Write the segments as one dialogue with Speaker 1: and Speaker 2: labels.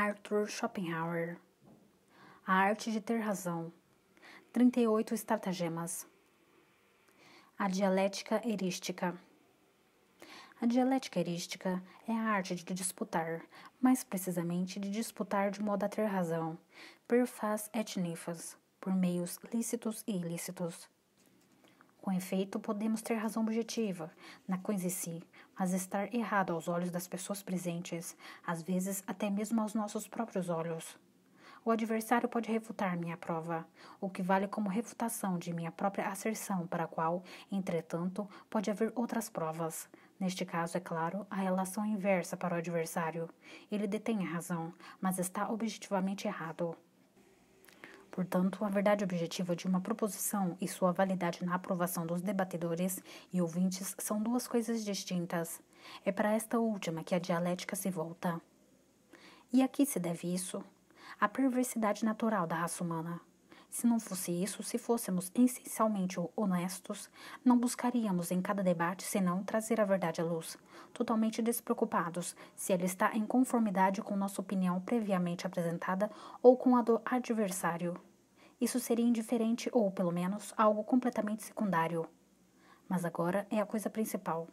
Speaker 1: Arthur Schopenhauer. A arte de ter razão. 38 estratagemas. A dialética erística. A dialética erística é a arte de disputar, mais precisamente de disputar de modo a ter razão, per fas et nifas, por meios lícitos e ilícitos. Com efeito, podemos ter razão objetiva na coisa em si, mas estar errado aos olhos das pessoas presentes, às vezes até mesmo aos nossos próprios olhos. O adversário pode refutar minha prova, o que vale como refutação de minha própria asserção, para a qual, entretanto, pode haver outras provas. Neste caso, é claro, a relação é inversa para o adversário. Ele detém a razão, mas está objetivamente errado. Portanto, a verdade objetiva de uma proposição e sua validade na aprovação dos debatedores e ouvintes são duas coisas distintas. É para esta última que a dialética se volta. E a que se deve isso? A perversidade natural da raça humana. Se não fosse isso, se fôssemos essencialmente honestos, não buscaríamos em cada debate senão trazer a verdade à luz, totalmente despreocupados se ela está em conformidade com nossa opinião previamente apresentada ou com a do adversário. Isso seria indiferente ou, pelo menos, algo completamente secundário. Mas agora é a coisa principal.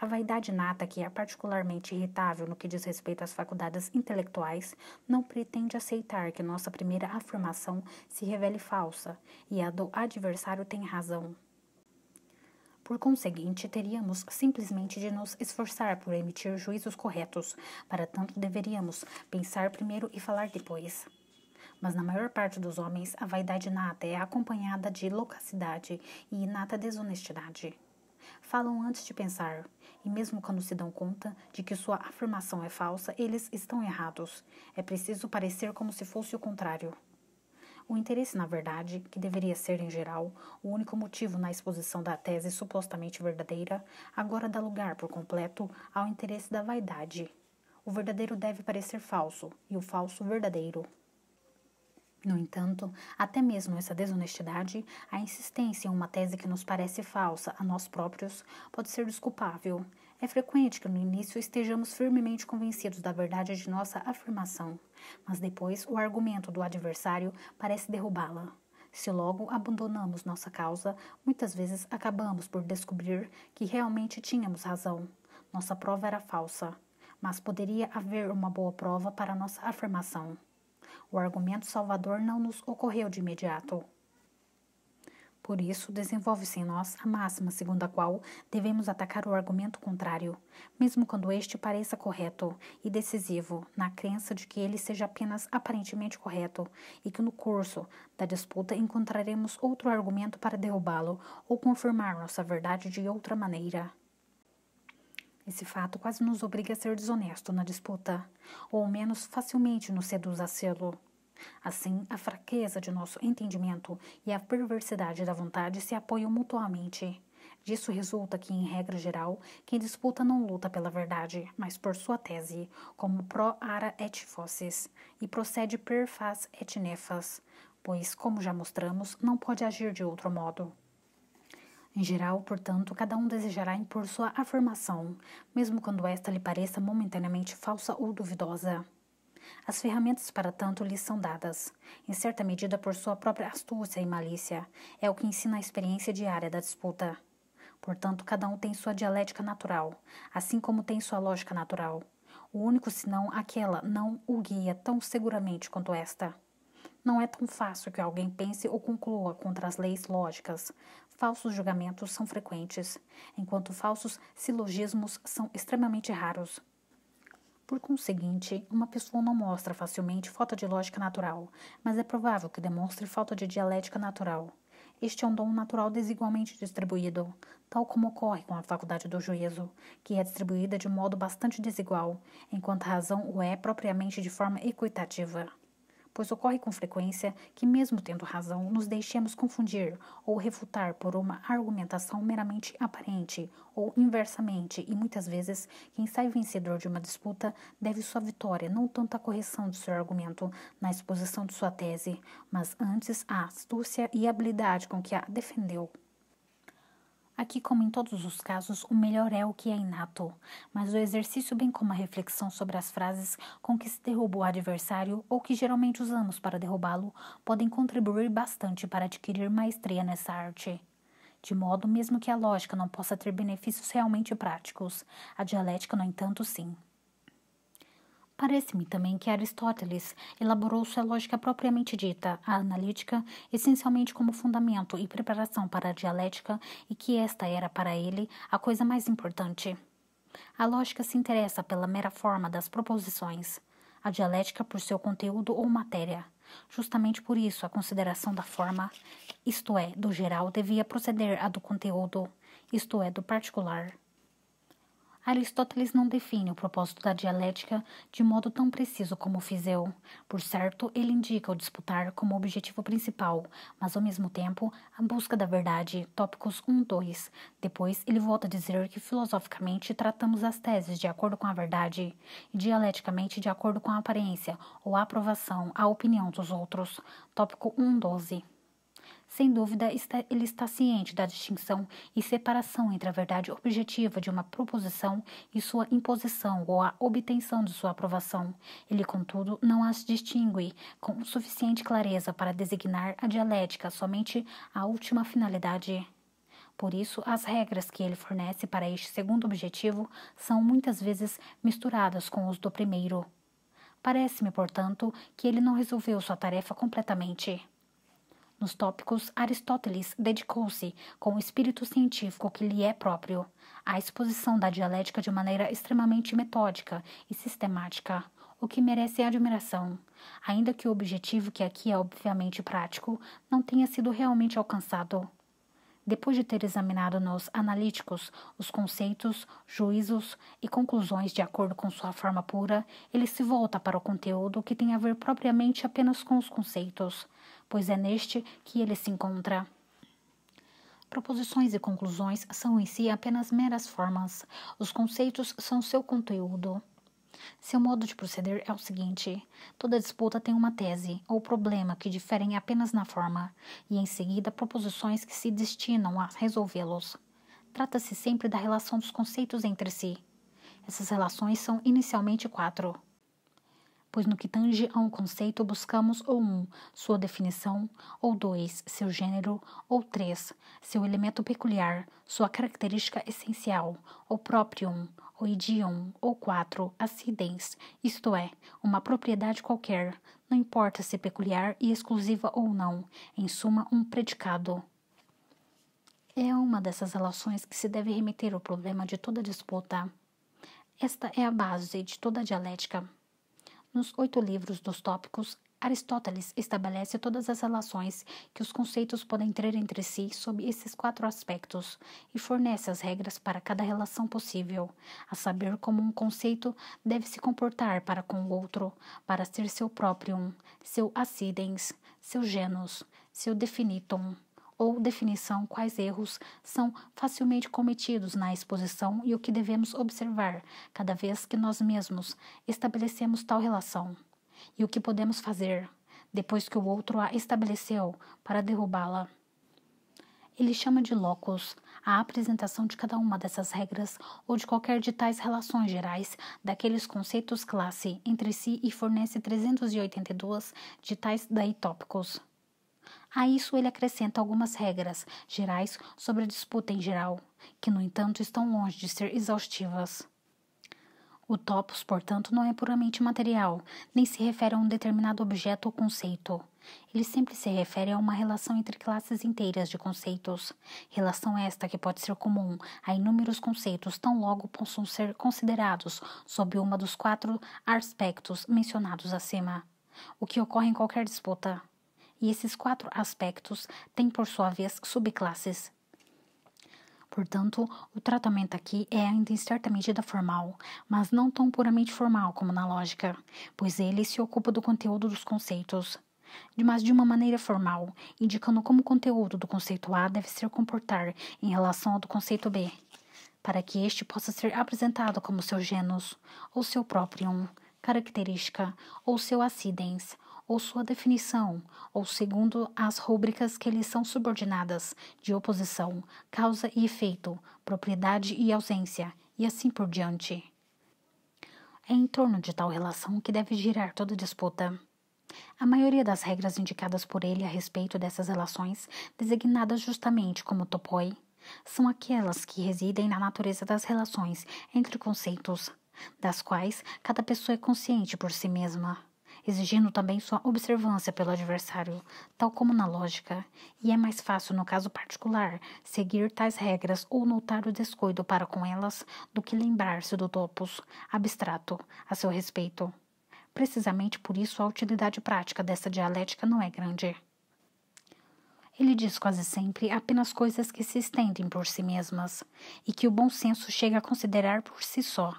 Speaker 1: A vaidade nata, que é particularmente irritável no que diz respeito às faculdades intelectuais, não pretende aceitar que nossa primeira afirmação se revele falsa e a do adversário tem razão. Por conseguinte, teríamos simplesmente de nos esforçar por emitir juízos corretos, para tanto deveríamos pensar primeiro e falar depois mas na maior parte dos homens a vaidade nata é acompanhada de loucacidade e inata desonestidade. Falam antes de pensar, e mesmo quando se dão conta de que sua afirmação é falsa, eles estão errados. É preciso parecer como se fosse o contrário. O interesse na verdade, que deveria ser, em geral, o único motivo na exposição da tese supostamente verdadeira, agora dá lugar por completo ao interesse da vaidade. O verdadeiro deve parecer falso e o falso verdadeiro. No entanto, até mesmo essa desonestidade, a insistência em uma tese que nos parece falsa a nós próprios, pode ser desculpável. É frequente que no início estejamos firmemente convencidos da verdade de nossa afirmação, mas depois o argumento do adversário parece derrubá-la. Se logo abandonamos nossa causa, muitas vezes acabamos por descobrir que realmente tínhamos razão. Nossa prova era falsa, mas poderia haver uma boa prova para nossa afirmação. O argumento salvador não nos ocorreu de imediato. Por isso, desenvolve-se em nós a máxima segundo a qual devemos atacar o argumento contrário, mesmo quando este pareça correto e decisivo, na crença de que ele seja apenas aparentemente correto e que no curso da disputa encontraremos outro argumento para derrubá-lo ou confirmar nossa verdade de outra maneira. Esse fato quase nos obriga a ser desonesto na disputa, ou ao menos facilmente nos seduz a sê-lo. Assim, a fraqueza de nosso entendimento e a perversidade da vontade se apoiam mutuamente. Disso resulta que, em regra geral, quem disputa não luta pela verdade, mas por sua tese, como pro ara et fosses, e procede per fas et nefas, pois, como já mostramos, não pode agir de outro modo. Em geral, portanto, cada um desejará impor sua afirmação, mesmo quando esta lhe pareça momentaneamente falsa ou duvidosa. As ferramentas para tanto lhes são dadas, em certa medida por sua própria astúcia e malícia, é o que ensina a experiência diária da disputa. Portanto, cada um tem sua dialética natural, assim como tem sua lógica natural. O único senão aquela não o guia tão seguramente quanto esta. Não é tão fácil que alguém pense ou conclua contra as leis lógicas, falsos julgamentos são frequentes, enquanto falsos silogismos são extremamente raros. Por conseguinte, uma pessoa não mostra facilmente falta de lógica natural, mas é provável que demonstre falta de dialética natural. Este é um dom natural desigualmente distribuído, tal como ocorre com a faculdade do juízo, que é distribuída de modo bastante desigual, enquanto a razão o é propriamente de forma equitativa pois ocorre com frequência que, mesmo tendo razão, nos deixemos confundir ou refutar por uma argumentação meramente aparente ou inversamente, e muitas vezes, quem sai vencedor de uma disputa deve sua vitória não tanto à correção do seu argumento na exposição de sua tese, mas antes à astúcia e habilidade com que a defendeu. Aqui, como em todos os casos, o melhor é o que é inato, mas o exercício, bem como a reflexão sobre as frases com que se derruba o adversário ou que geralmente usamos para derrubá-lo, podem contribuir bastante para adquirir maestria nessa arte. De modo mesmo que a lógica não possa ter benefícios realmente práticos, a dialética, no entanto, sim. Parece-me também que Aristóteles elaborou sua lógica propriamente dita, a analítica, essencialmente como fundamento e preparação para a dialética, e que esta era para ele a coisa mais importante. A lógica se interessa pela mera forma das proposições, a dialética por seu conteúdo ou matéria. Justamente por isso, a consideração da forma, isto é, do geral, devia proceder à do conteúdo, isto é, do particular. Aristóteles não define o propósito da dialética de modo tão preciso como fizeu. Por certo, ele indica o disputar como objetivo principal, mas ao mesmo tempo a busca da verdade, tópicos 1, 2. Depois, ele volta a dizer que filosoficamente tratamos as teses de acordo com a verdade e dialeticamente de acordo com a aparência ou a aprovação a opinião dos outros, tópico 1, 12. Sem dúvida, ele está ciente da distinção e separação entre a verdade objetiva de uma proposição e sua imposição ou a obtenção de sua aprovação. Ele, contudo, não as distingue com suficiente clareza para designar a dialética somente a última finalidade. Por isso, as regras que ele fornece para este segundo objetivo são muitas vezes misturadas com os do primeiro. Parece-me, portanto, que ele não resolveu sua tarefa completamente. Nos tópicos, Aristóteles dedicou-se, com o espírito científico que lhe é próprio, à exposição da dialética de maneira extremamente metódica e sistemática, o que merece admiração, ainda que o objetivo, que aqui é obviamente prático, não tenha sido realmente alcançado. Depois de ter examinado nos analíticos os conceitos, juízos e conclusões de acordo com sua forma pura, ele se volta para o conteúdo que tem a ver propriamente apenas com os conceitos pois é neste que ele se encontra. Proposições e conclusões são em si apenas meras formas. Os conceitos são seu conteúdo. Seu modo de proceder é o seguinte: toda disputa tem uma tese ou problema que diferem apenas na forma, e em seguida proposições que se destinam a resolvê-los. Trata-se sempre da relação dos conceitos entre si. Essas relações são inicialmente quatro: pois no que tange a um conceito buscamos ou um, sua definição, ou dois, seu gênero, ou três, seu elemento peculiar, sua característica essencial, ou proprium, ou idiom, ou quatro, acidens, isto é, uma propriedade qualquer, não importa se é peculiar e exclusiva ou não, em suma, um predicado. É uma dessas relações que se deve remeter ao problema de toda disputa. Esta é a base de toda a dialética. Nos oito livros dos tópicos, Aristóteles estabelece todas as relações que os conceitos podem ter entre si sob esses quatro aspectos e fornece as regras para cada relação possível, a saber como um conceito deve se comportar para com o outro, para ser seu próprio, seu acidens, seu genus, seu definitum ou definição quais erros são facilmente cometidos na exposição e o que devemos observar cada vez que nós mesmos estabelecemos tal relação, e o que podemos fazer depois que o outro a estabeleceu para derrubá-la. Ele chama de locus a apresentação de cada uma dessas regras ou de qualquer de tais relações gerais daqueles conceitos classe entre si e fornece 382 de tais daí tópicos. A isso ele acrescenta algumas regras gerais sobre a disputa em geral, que no entanto estão longe de ser exaustivas. O topos, portanto, não é puramente material, nem se refere a um determinado objeto ou conceito. Ele sempre se refere a uma relação entre classes inteiras de conceitos. Relação esta que pode ser comum a inúmeros conceitos, tão logo possam ser considerados sob uma dos quatro aspectos mencionados acima. O que ocorre em qualquer disputa e esses quatro aspectos têm, por sua vez, subclasses. Portanto, o tratamento aqui é ainda em certa medida formal, mas não tão puramente formal como na lógica, pois ele se ocupa do conteúdo dos conceitos, mas de uma maneira formal, indicando como o conteúdo do conceito A deve se comportar em relação ao do conceito B, para que este possa ser apresentado como seu genus, ou seu próprio característica, ou seu acidens, ou sua definição, ou segundo as rúbricas que lhes são subordinadas, de oposição, causa e efeito, propriedade e ausência, e assim por diante. É em torno de tal relação que deve girar toda disputa. A maioria das regras indicadas por ele a respeito dessas relações, designadas justamente como topoi, são aquelas que residem na natureza das relações entre conceitos, das quais cada pessoa é consciente por si mesma exigindo também sua observância pelo adversário, tal como na lógica, e é mais fácil, no caso particular, seguir tais regras ou notar o descuido para com elas do que lembrar-se do topos abstrato a seu respeito. Precisamente por isso a utilidade prática dessa dialética não é grande. Ele diz quase sempre apenas coisas que se estendem por si mesmas e que o bom senso chega a considerar por si só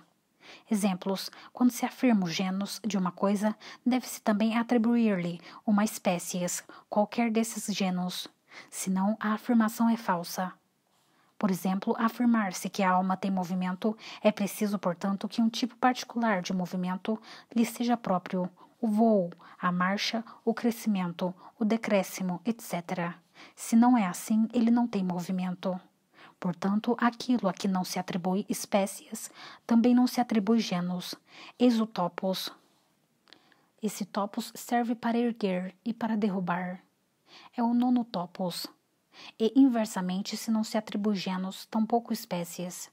Speaker 1: Exemplos: quando se afirma o genus de uma coisa, deve-se também atribuir-lhe uma espécie qualquer desses gêneros, senão a afirmação é falsa. Por exemplo, afirmar-se que a alma tem movimento, é preciso, portanto, que um tipo particular de movimento lhe seja próprio, o voo, a marcha, o crescimento, o decréscimo, etc. Se não é assim, ele não tem movimento. Portanto, aquilo a que não se atribui espécies, também não se atribui gêneros, topos. Esse topos serve para erguer e para derrubar. É o nono topos. E inversamente, se não se atribui gêneros, tampouco espécies.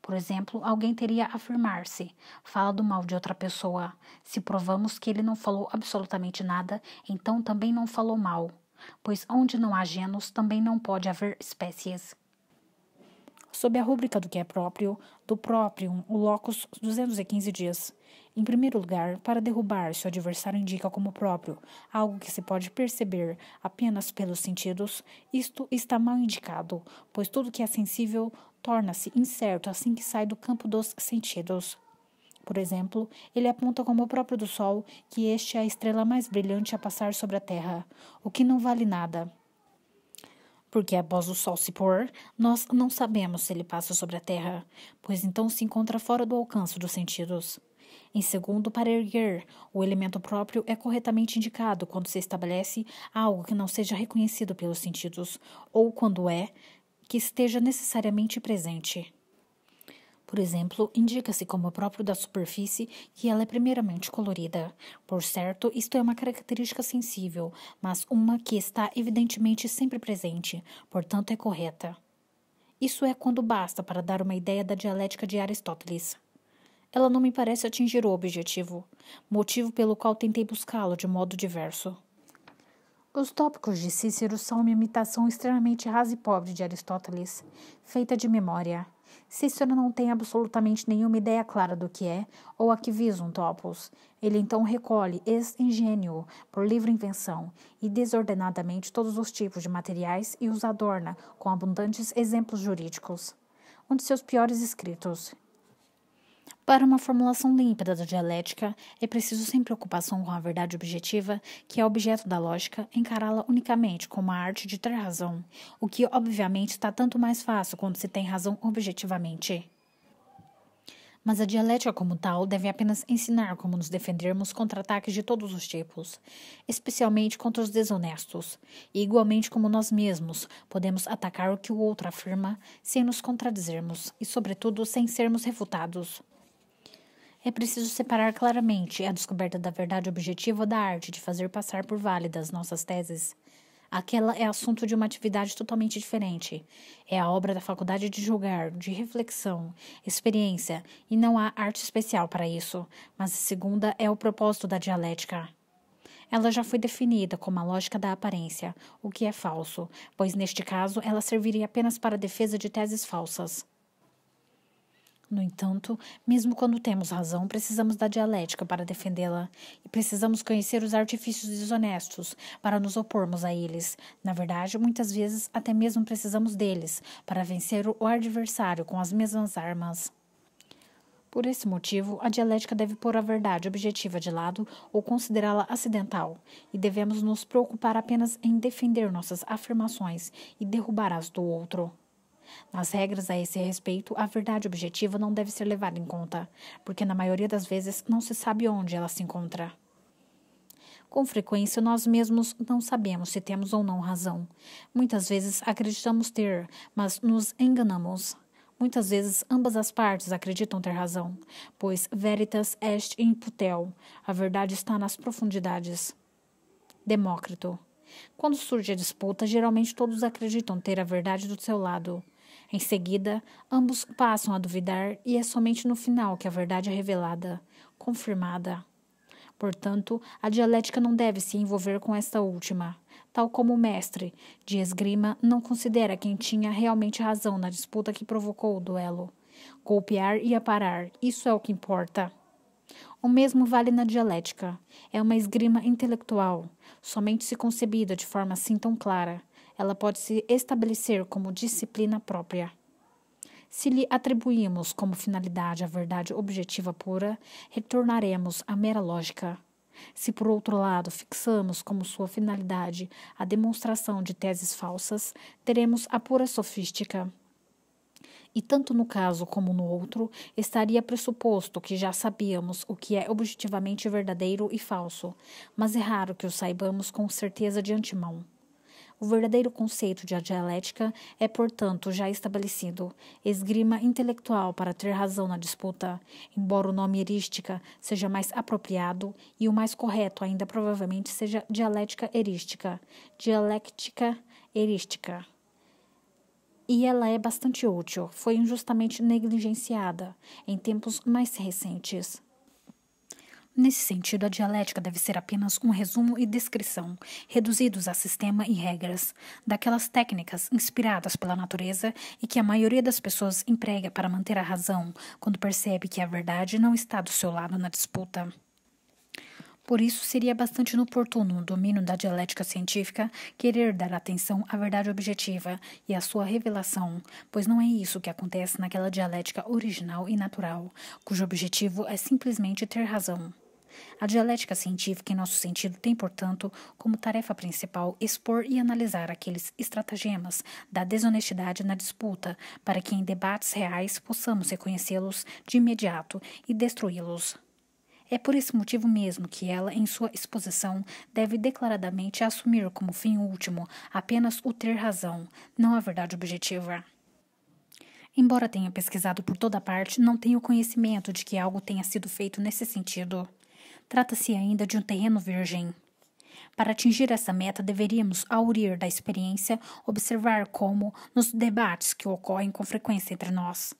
Speaker 1: Por exemplo, alguém teria afirmar-se, fala do mal de outra pessoa. Se provamos que ele não falou absolutamente nada, então também não falou mal, pois onde não há gêneros também não pode haver espécies. Sob a rúbrica do que é próprio, do próprio, o locus 215 diz: em primeiro lugar, para derrubar, se o adversário indica como próprio algo que se pode perceber apenas pelos sentidos, isto está mal indicado, pois tudo que é sensível torna-se incerto assim que sai do campo dos sentidos. Por exemplo, ele aponta como o próprio do Sol que este é a estrela mais brilhante a passar sobre a Terra, o que não vale nada porque após o sol se pôr, nós não sabemos se ele passa sobre a terra, pois então se encontra fora do alcance dos sentidos. Em segundo, para erguer, o elemento próprio é corretamente indicado quando se estabelece algo que não seja reconhecido pelos sentidos, ou quando é, que esteja necessariamente presente. Por exemplo, indica-se como próprio da superfície que ela é primeiramente colorida. Por certo, isto é uma característica sensível, mas uma que está evidentemente sempre presente, portanto é correta. Isso é quando basta para dar uma ideia da dialética de Aristóteles. Ela não me parece atingir o objetivo, motivo pelo qual tentei buscá-lo de modo diverso. Os tópicos de Cícero são uma imitação extremamente rasa e pobre de Aristóteles, feita de memória. Cícero não tem absolutamente nenhuma ideia clara do que é ou a que visa um topos. Ele então recolhe ex ingênuo por livre invenção, e desordenadamente todos os tipos de materiais e os adorna com abundantes exemplos jurídicos. Um de seus piores escritos, para uma formulação límpida da dialética, é preciso, sem preocupação com a verdade objetiva, que é objeto da lógica, encará-la unicamente como a arte de ter razão, o que obviamente está tanto mais fácil quando se tem razão objetivamente. Mas a dialética, como tal, deve apenas ensinar como nos defendermos contra ataques de todos os tipos, especialmente contra os desonestos, e igualmente como nós mesmos podemos atacar o que o outro afirma sem nos contradizermos e, sobretudo, sem sermos refutados. É preciso separar claramente a descoberta da verdade objetiva da arte de fazer passar por válidas nossas teses. Aquela é assunto de uma atividade totalmente diferente. É a obra da faculdade de julgar, de reflexão, experiência, e não há arte especial para isso. Mas a segunda é o propósito da dialética. Ela já foi definida como a lógica da aparência, o que é falso, pois neste caso ela serviria apenas para a defesa de teses falsas. No entanto, mesmo quando temos razão, precisamos da dialética para defendê-la e precisamos conhecer os artifícios desonestos para nos opormos a eles. Na verdade, muitas vezes até mesmo precisamos deles para vencer o adversário com as mesmas armas. Por esse motivo, a dialética deve pôr a verdade objetiva de lado ou considerá-la acidental, e devemos nos preocupar apenas em defender nossas afirmações e derrubar as do outro. Nas regras a esse respeito, a verdade objetiva não deve ser levada em conta, porque na maioria das vezes não se sabe onde ela se encontra. Com frequência, nós mesmos não sabemos se temos ou não razão. Muitas vezes acreditamos ter, mas nos enganamos. Muitas vezes ambas as partes acreditam ter razão, pois veritas est in putel, a verdade está nas profundidades. Demócrito. Quando surge a disputa, geralmente todos acreditam ter a verdade do seu lado. Em seguida, ambos passam a duvidar e é somente no final que a verdade é revelada, confirmada. Portanto, a dialética não deve se envolver com esta última, tal como o mestre de esgrima não considera quem tinha realmente razão na disputa que provocou o duelo. Golpear e aparar, isso é o que importa. O mesmo vale na dialética. É uma esgrima intelectual, somente se concebida de forma assim tão clara, ela pode se estabelecer como disciplina própria. Se lhe atribuímos como finalidade a verdade objetiva pura, retornaremos à mera lógica. Se, por outro lado, fixamos como sua finalidade a demonstração de teses falsas, teremos a pura sofística. E tanto no caso como no outro, estaria pressuposto que já sabíamos o que é objetivamente verdadeiro e falso, mas é raro que o saibamos com certeza de antemão. O verdadeiro conceito de a dialética é, portanto, já estabelecido, esgrima intelectual para ter razão na disputa, embora o nome erística seja mais apropriado e o mais correto ainda provavelmente seja dialética erística, dialética erística e ela é bastante útil, foi injustamente negligenciada em tempos mais recentes. Nesse sentido, a dialética deve ser apenas um resumo e descrição, reduzidos a sistema e regras, daquelas técnicas inspiradas pela natureza e que a maioria das pessoas emprega para manter a razão quando percebe que a verdade não está do seu lado na disputa. Por isso, seria bastante inoportuno no domínio da dialética científica querer dar atenção à verdade objetiva e à sua revelação, pois não é isso que acontece naquela dialética original e natural, cujo objetivo é simplesmente ter razão. A dialética científica em nosso sentido tem, portanto, como tarefa principal expor e analisar aqueles estratagemas da desonestidade na disputa, para que em debates reais possamos reconhecê-los de imediato e destruí-los. É por esse motivo mesmo que ela, em sua exposição, deve declaradamente assumir como fim último apenas o ter razão, não a verdade objetiva. Embora tenha pesquisado por toda parte, não tenho conhecimento de que algo tenha sido feito nesse sentido trata-se ainda de um terreno virgem. Para atingir essa meta, deveríamos aurir da experiência, observar como nos debates que ocorrem com frequência entre nós.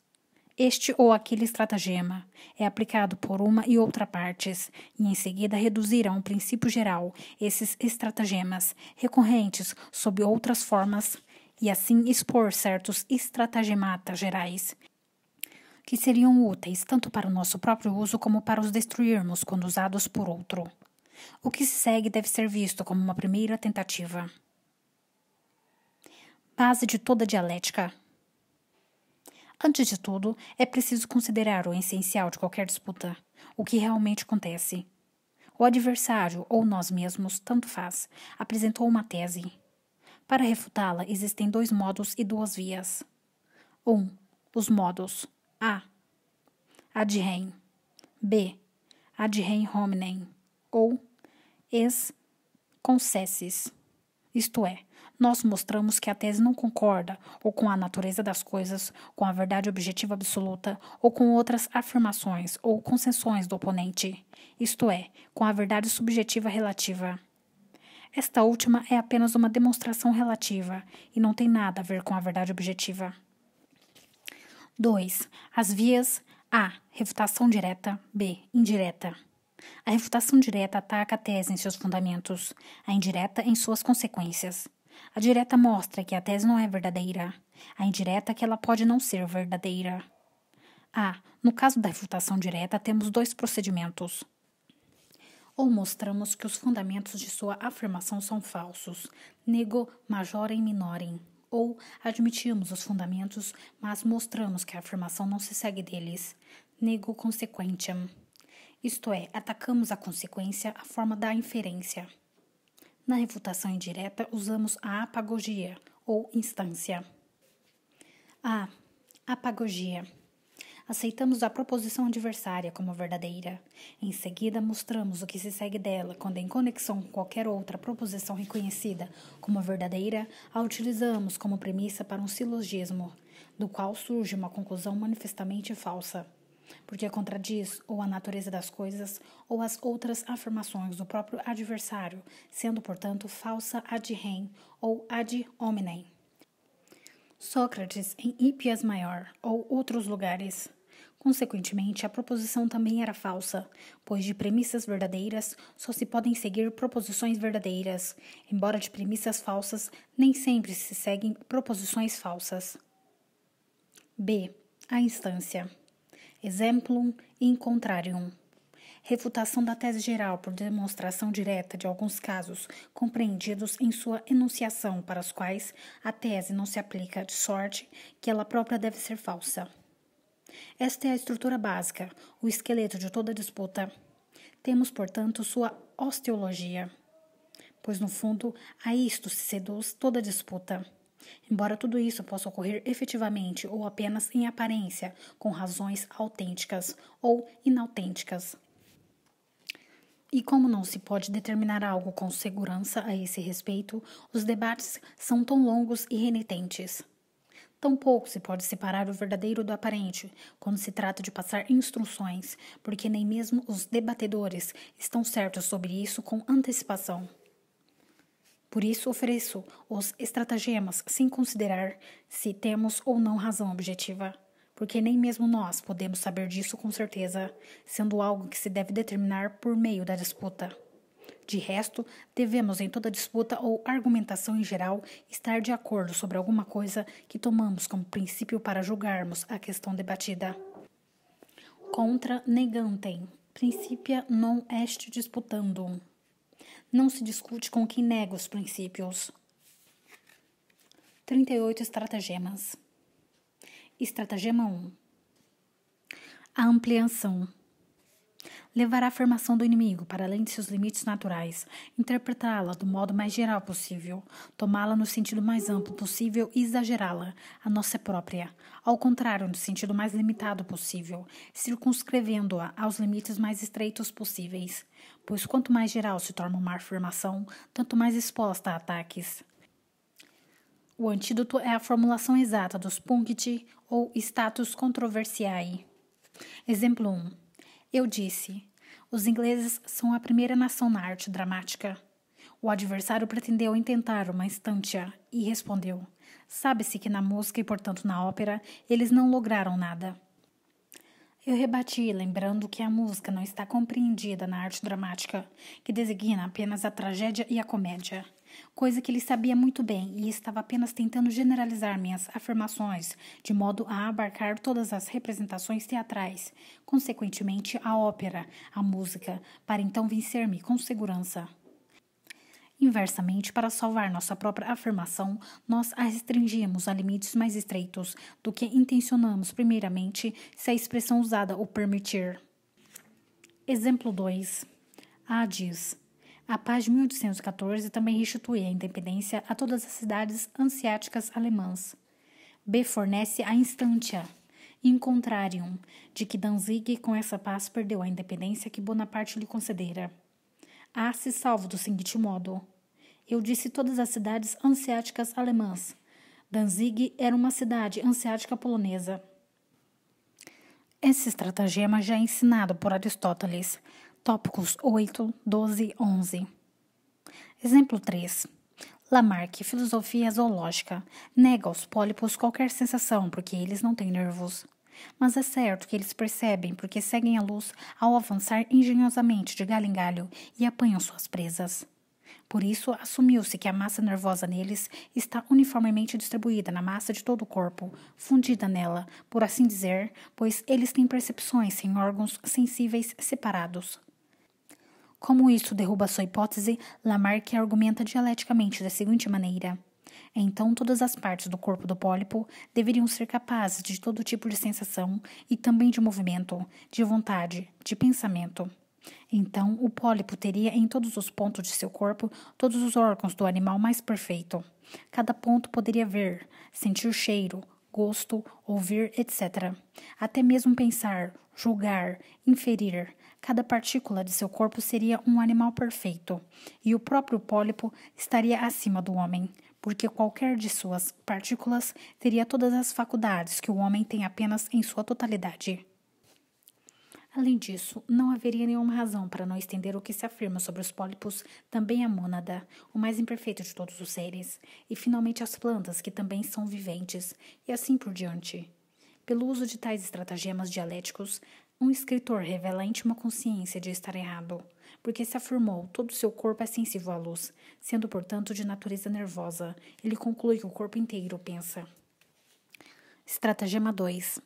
Speaker 1: Este ou aquele estratagema é aplicado por uma e outra partes, e em seguida reduzir a um princípio geral esses estratagemas recorrentes sob outras formas, e assim expor certos estratagematas gerais que seriam úteis tanto para o nosso próprio uso como para os destruirmos quando usados por outro. O que se segue deve ser visto como uma primeira tentativa. Base de toda dialética. Antes de tudo, é preciso considerar o essencial de qualquer disputa, o que realmente acontece. O adversário ou nós mesmos, tanto faz, apresentou uma tese. Para refutá-la, existem dois modos e duas vias. 1. Um, os modos. A. Ad rem. B. Ad rem hominem. Ou ex concessis. Isto é, nós mostramos que a tese não concorda ou com a natureza das coisas, com a verdade objetiva absoluta, ou com outras afirmações ou concessões do oponente, isto é, com a verdade subjetiva relativa. Esta última é apenas uma demonstração relativa e não tem nada a ver com a verdade objetiva. 2. As vias A. Refutação direta. B. Indireta. A refutação direta ataca a tese em seus fundamentos, a indireta em suas consequências. A direta mostra que a tese não é verdadeira, a indireta é que ela pode não ser verdadeira. A. No caso da refutação direta, temos dois procedimentos. Ou mostramos que os fundamentos de sua afirmação são falsos, nego majorem minorem ou admitimos os fundamentos, mas mostramos que a afirmação não se segue deles. Nego consequentiam. Isto é, atacamos a consequência, a forma da inferência. Na refutação indireta, usamos a apagogia, ou instância. A. Apagogia aceitamos a proposição adversária como verdadeira. Em seguida, mostramos o que se segue dela quando, em conexão com qualquer outra proposição reconhecida como verdadeira, a utilizamos como premissa para um silogismo, do qual surge uma conclusão manifestamente falsa, porque contradiz ou a natureza das coisas ou as outras afirmações do próprio adversário, sendo, portanto, falsa ad rem ou ad hominem. Sócrates em Ípias Maior ou outros lugares Consequentemente, a proposição também era falsa, pois de premissas verdadeiras só se podem seguir proposições verdadeiras, embora de premissas falsas nem sempre se seguem proposições falsas. B. A instância. Exemplum in contrarium. Refutação da tese geral por demonstração direta de alguns casos compreendidos em sua enunciação, para os quais a tese não se aplica, de sorte que ela própria deve ser falsa. Esta é a estrutura básica, o esqueleto de toda disputa. Temos, portanto, sua osteologia, pois no fundo a isto se seduz toda disputa. Embora tudo isso possa ocorrer efetivamente ou apenas em aparência, com razões autênticas ou inautênticas. E como não se pode determinar algo com segurança a esse respeito, os debates são tão longos e renitentes. Tampouco se pode separar o verdadeiro do aparente quando se trata de passar instruções, porque nem mesmo os debatedores estão certos sobre isso com antecipação. Por isso ofereço os estratagemas sem considerar se temos ou não razão objetiva, porque nem mesmo nós podemos saber disso com certeza, sendo algo que se deve determinar por meio da disputa. De resto, devemos em toda disputa ou argumentação em geral estar de acordo sobre alguma coisa que tomamos como princípio para julgarmos a questão debatida. Contra negantem. Principia non est disputandum. Não se discute com quem nega os princípios. 38 Estratagemas. Estratagema 1. A ampliação levará a formação do inimigo para além de seus limites naturais, interpretá-la do modo mais geral possível, tomá-la no sentido mais amplo possível e exagerá-la, a nossa própria, ao contrário, no sentido mais limitado possível, circunscrevendo-a aos limites mais estreitos possíveis. Pois quanto mais geral se torna uma afirmação, tanto mais exposta a ataques. O antídoto é a formulação exata dos puncti ou status controversiae. Exemplo 1. Eu disse: os ingleses são a primeira nação na arte dramática. O adversário pretendeu intentar uma instância e respondeu: Sabe-se que na música e, portanto, na ópera, eles não lograram nada. Eu rebati, lembrando que a música não está compreendida na arte dramática, que designa apenas a tragédia e a comédia coisa que ele sabia muito bem e estava apenas tentando generalizar minhas afirmações, de modo a abarcar todas as representações teatrais, consequentemente a ópera, a música, para então vencer-me com segurança. Inversamente, para salvar nossa própria afirmação, nós a restringimos a limites mais estreitos do que intencionamos primeiramente se a expressão usada o permitir. Exemplo 2. A diz: a paz de 1814 também restitui a independência a todas as cidades ansiáticas alemãs. B fornece a instância, in contrarium, de que Danzig com essa paz perdeu a independência que Bonaparte lhe concedera. A se salvo do seguinte modo: eu disse todas as cidades ansiáticas alemãs. Danzig era uma cidade ansiática polonesa. Esse estratagema já é ensinado por Aristóteles. Tópicos 8, 12, 11. Exemplo 3. Lamarck, filosofia zoológica, nega aos pólipos qualquer sensação porque eles não têm nervos. Mas é certo que eles percebem porque seguem a luz ao avançar engenhosamente de galho em galho e apanham suas presas. Por isso, assumiu-se que a massa nervosa neles está uniformemente distribuída na massa de todo o corpo, fundida nela, por assim dizer, pois eles têm percepções sem órgãos sensíveis separados. Como isso derruba sua hipótese, Lamarck argumenta dialeticamente da seguinte maneira. Então, todas as partes do corpo do pólipo deveriam ser capazes de todo tipo de sensação e também de movimento, de vontade, de pensamento. Então, o pólipo teria em todos os pontos de seu corpo todos os órgãos do animal mais perfeito. Cada ponto poderia ver, sentir cheiro, gosto, ouvir, etc. Até mesmo pensar, julgar, inferir, Cada partícula de seu corpo seria um animal perfeito, e o próprio pólipo estaria acima do homem, porque qualquer de suas partículas teria todas as faculdades que o homem tem apenas em sua totalidade. Além disso, não haveria nenhuma razão para não estender o que se afirma sobre os pólipos, também a mônada, o mais imperfeito de todos os seres, e finalmente as plantas, que também são viventes, e assim por diante. Pelo uso de tais estratagemas dialéticos, um escritor revela a íntima consciência de estar errado, porque se afirmou todo o seu corpo é sensível à luz, sendo portanto de natureza nervosa. Ele conclui que o corpo inteiro pensa. Estratagema 2.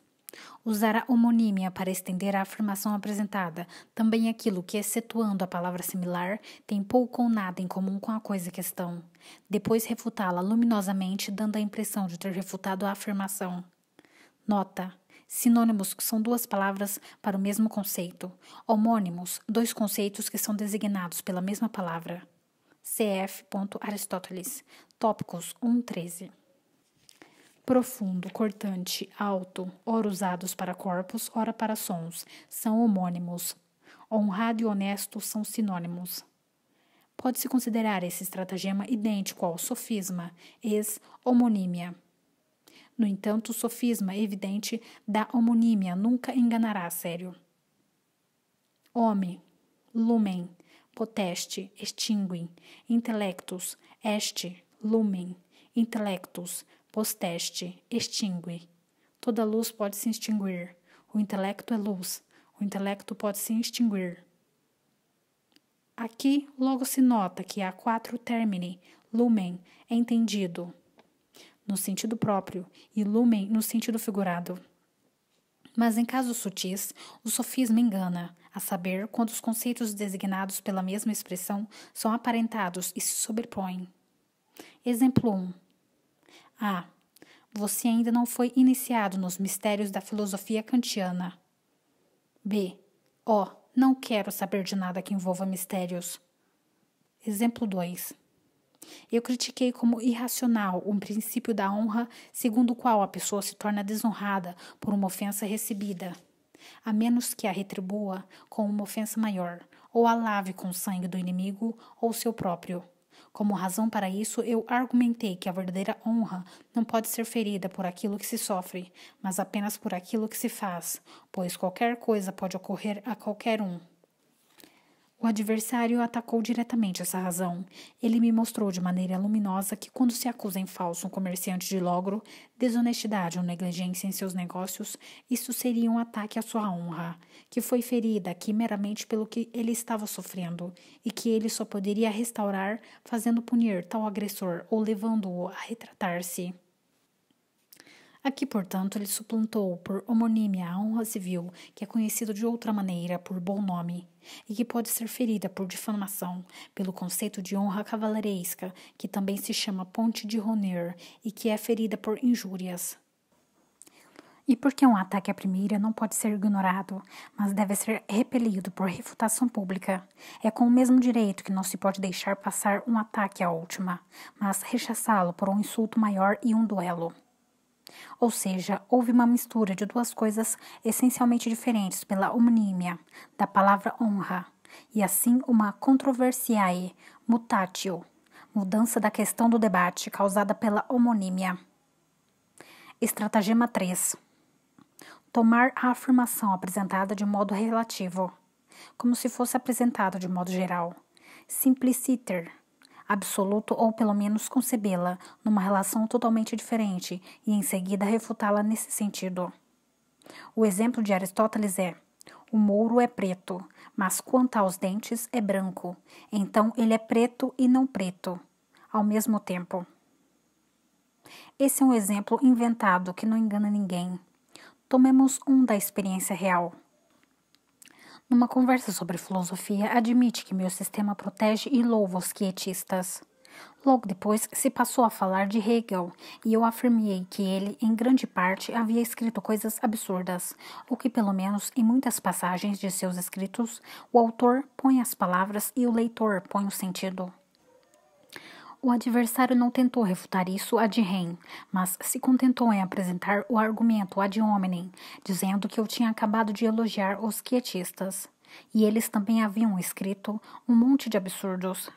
Speaker 1: Usar a homonímia para estender a afirmação apresentada, também é aquilo que, excetuando a palavra similar, tem pouco ou nada em comum com a coisa em questão. Depois refutá-la luminosamente, dando a impressão de ter refutado a afirmação. Nota: Sinônimos são duas palavras para o mesmo conceito. Homônimos, dois conceitos que são designados pela mesma palavra. Cf. Aristóteles. Tópicos 1.13 Profundo, cortante, alto, ora usados para corpos, ora para sons, são homônimos. Honrado e honesto são sinônimos. Pode-se considerar esse estratagema idêntico ao sofisma, ex-homonímia. No entanto, o sofisma evidente da homonímia nunca enganará sério. Homem, lumen, poteste, extinguem, intelectus, este, lumen, intelectus, posteste, extingue. Toda luz pode se extinguir. O intelecto é luz. O intelecto pode se extinguir. Aqui logo se nota que há quatro termini, lumen, entendido, no sentido próprio e lumen no sentido figurado. Mas em casos sutis, o sofisma engana, a saber, quando os conceitos designados pela mesma expressão são aparentados e se sobrepõem. Exemplo 1. A. Você ainda não foi iniciado nos mistérios da filosofia kantiana. B. Ó, não quero saber de nada que envolva mistérios. Exemplo 2. Eu critiquei como irracional um princípio da honra segundo o qual a pessoa se torna desonrada por uma ofensa recebida, a menos que a retribua com uma ofensa maior, ou a lave com o sangue do inimigo ou seu próprio. Como razão para isso, eu argumentei que a verdadeira honra não pode ser ferida por aquilo que se sofre, mas apenas por aquilo que se faz, pois qualquer coisa pode ocorrer a qualquer um. O adversário atacou diretamente essa razão. Ele me mostrou de maneira luminosa que, quando se acusa em falso um comerciante de logro, desonestidade ou negligência em seus negócios, isso seria um ataque à sua honra, que foi ferida aqui meramente pelo que ele estava sofrendo e que ele só poderia restaurar fazendo punir tal agressor ou levando-o a retratar-se. Aqui, portanto, ele suplantou por homonímia a honra civil, que é conhecida de outra maneira por bom nome, e que pode ser ferida por difamação, pelo conceito de honra cavaleiresca, que também se chama ponte de Honneur, e que é ferida por injúrias. E porque um ataque à primeira não pode ser ignorado, mas deve ser repelido por refutação pública, é com o mesmo direito que não se pode deixar passar um ataque à última, mas rechaçá-lo por um insulto maior e um duelo. Ou seja, houve uma mistura de duas coisas essencialmente diferentes pela homonímia da palavra honra, e assim uma controversiae mutatio, mudança da questão do debate causada pela homonímia. Estratagema 3. Tomar a afirmação apresentada de modo relativo, como se fosse apresentada de modo geral. Simpliciter absoluto ou pelo menos concebê-la numa relação totalmente diferente e em seguida refutá-la nesse sentido. O exemplo de Aristóteles é: o mouro é preto, mas quanto aos dentes é branco. Então ele é preto e não preto, ao mesmo tempo. Esse é um exemplo inventado que não engana ninguém. Tomemos um da experiência real. Numa conversa sobre filosofia, admite que meu sistema protege e louva os quietistas. Logo depois, se passou a falar de Hegel, e eu afirmei que ele, em grande parte, havia escrito coisas absurdas, ou que, pelo menos em muitas passagens de seus escritos, o autor põe as palavras e o leitor põe o sentido. O adversário não tentou refutar isso ad rem, mas se contentou em apresentar o argumento ad hominem, dizendo que eu tinha acabado de elogiar os quietistas. E eles também haviam escrito um monte de absurdos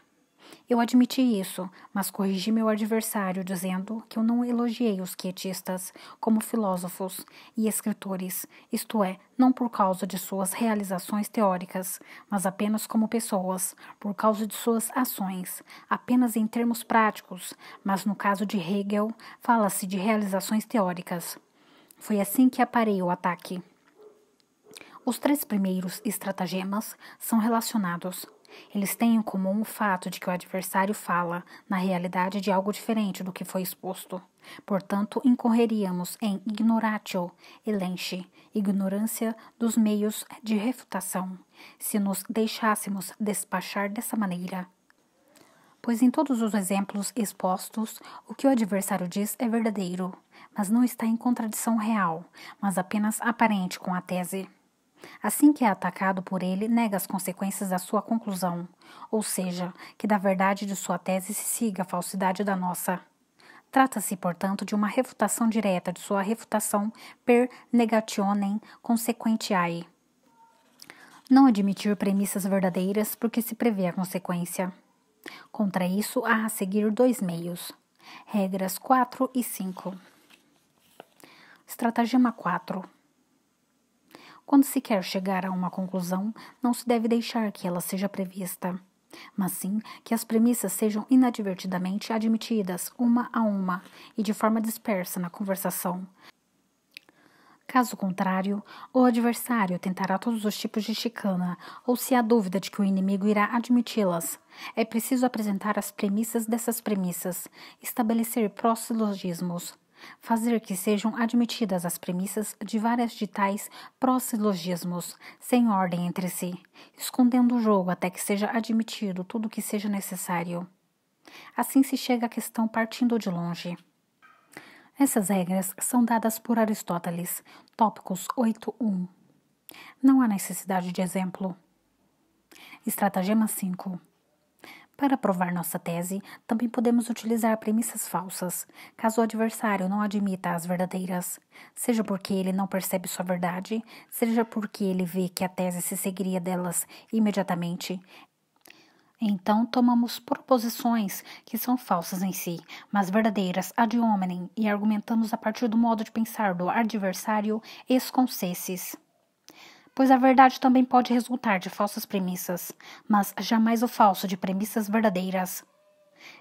Speaker 1: eu admiti isso, mas corrigi meu adversário dizendo que eu não elogiei os quietistas como filósofos e escritores, isto é, não por causa de suas realizações teóricas, mas apenas como pessoas, por causa de suas ações, apenas em termos práticos, mas no caso de Hegel, fala-se de realizações teóricas. Foi assim que aparei o ataque. Os três primeiros estratagemas são relacionados, eles têm em comum o fato de que o adversário fala, na realidade, de algo diferente do que foi exposto. Portanto, incorreríamos em ignoratio elenche, ignorância dos meios de refutação, se nos deixássemos despachar dessa maneira pois em todos os exemplos expostos, o que o adversário diz é verdadeiro, mas não está em contradição real, mas apenas aparente com a tese. Assim que é atacado por ele, nega as consequências da sua conclusão, ou seja, que da verdade de sua tese se siga a falsidade da nossa. Trata-se, portanto, de uma refutação direta de sua refutação per negationem consequentiae. Não admitir premissas verdadeiras porque se prevê a consequência. Contra isso, há a seguir dois meios. Regras 4 e 5. Estratagema 4. Quando se quer chegar a uma conclusão, não se deve deixar que ela seja prevista, mas sim que as premissas sejam inadvertidamente admitidas uma a uma e de forma dispersa na conversação. Caso contrário, o adversário tentará todos os tipos de chicana, ou se há dúvida de que o inimigo irá admiti-las. É preciso apresentar as premissas dessas premissas, estabelecer pró-silogismos, fazer que sejam admitidas as premissas de várias de tais pró-silogismos, sem ordem entre si, escondendo o jogo até que seja admitido tudo o que seja necessário. Assim se chega à questão partindo de longe. Essas regras são dadas por Aristóteles, tópicos 8.1. Não há necessidade de exemplo. Estratagema 5. Para provar nossa tese, também podemos utilizar premissas falsas, caso o adversário não admita as verdadeiras, seja porque ele não percebe sua verdade, seja porque ele vê que a tese se seguiria delas imediatamente. Então tomamos proposições que são falsas em si, mas verdadeiras ad hominem e argumentamos a partir do modo de pensar do adversário ex concessis pois a verdade também pode resultar de falsas premissas, mas jamais o falso de premissas verdadeiras.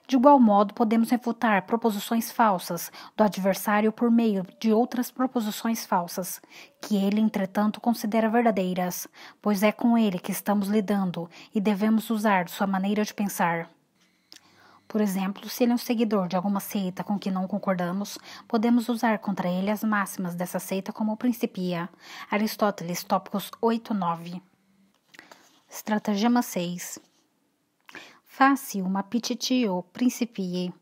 Speaker 1: De igual modo, podemos refutar proposições falsas do adversário por meio de outras proposições falsas, que ele, entretanto, considera verdadeiras, pois é com ele que estamos lidando e devemos usar sua maneira de pensar. Por exemplo, se ele é um seguidor de alguma seita com que não concordamos, podemos usar contra ele as máximas dessa seita como Principia. Aristóteles, tópicos 8 9. Estratagema 6. faça uma petitio principie.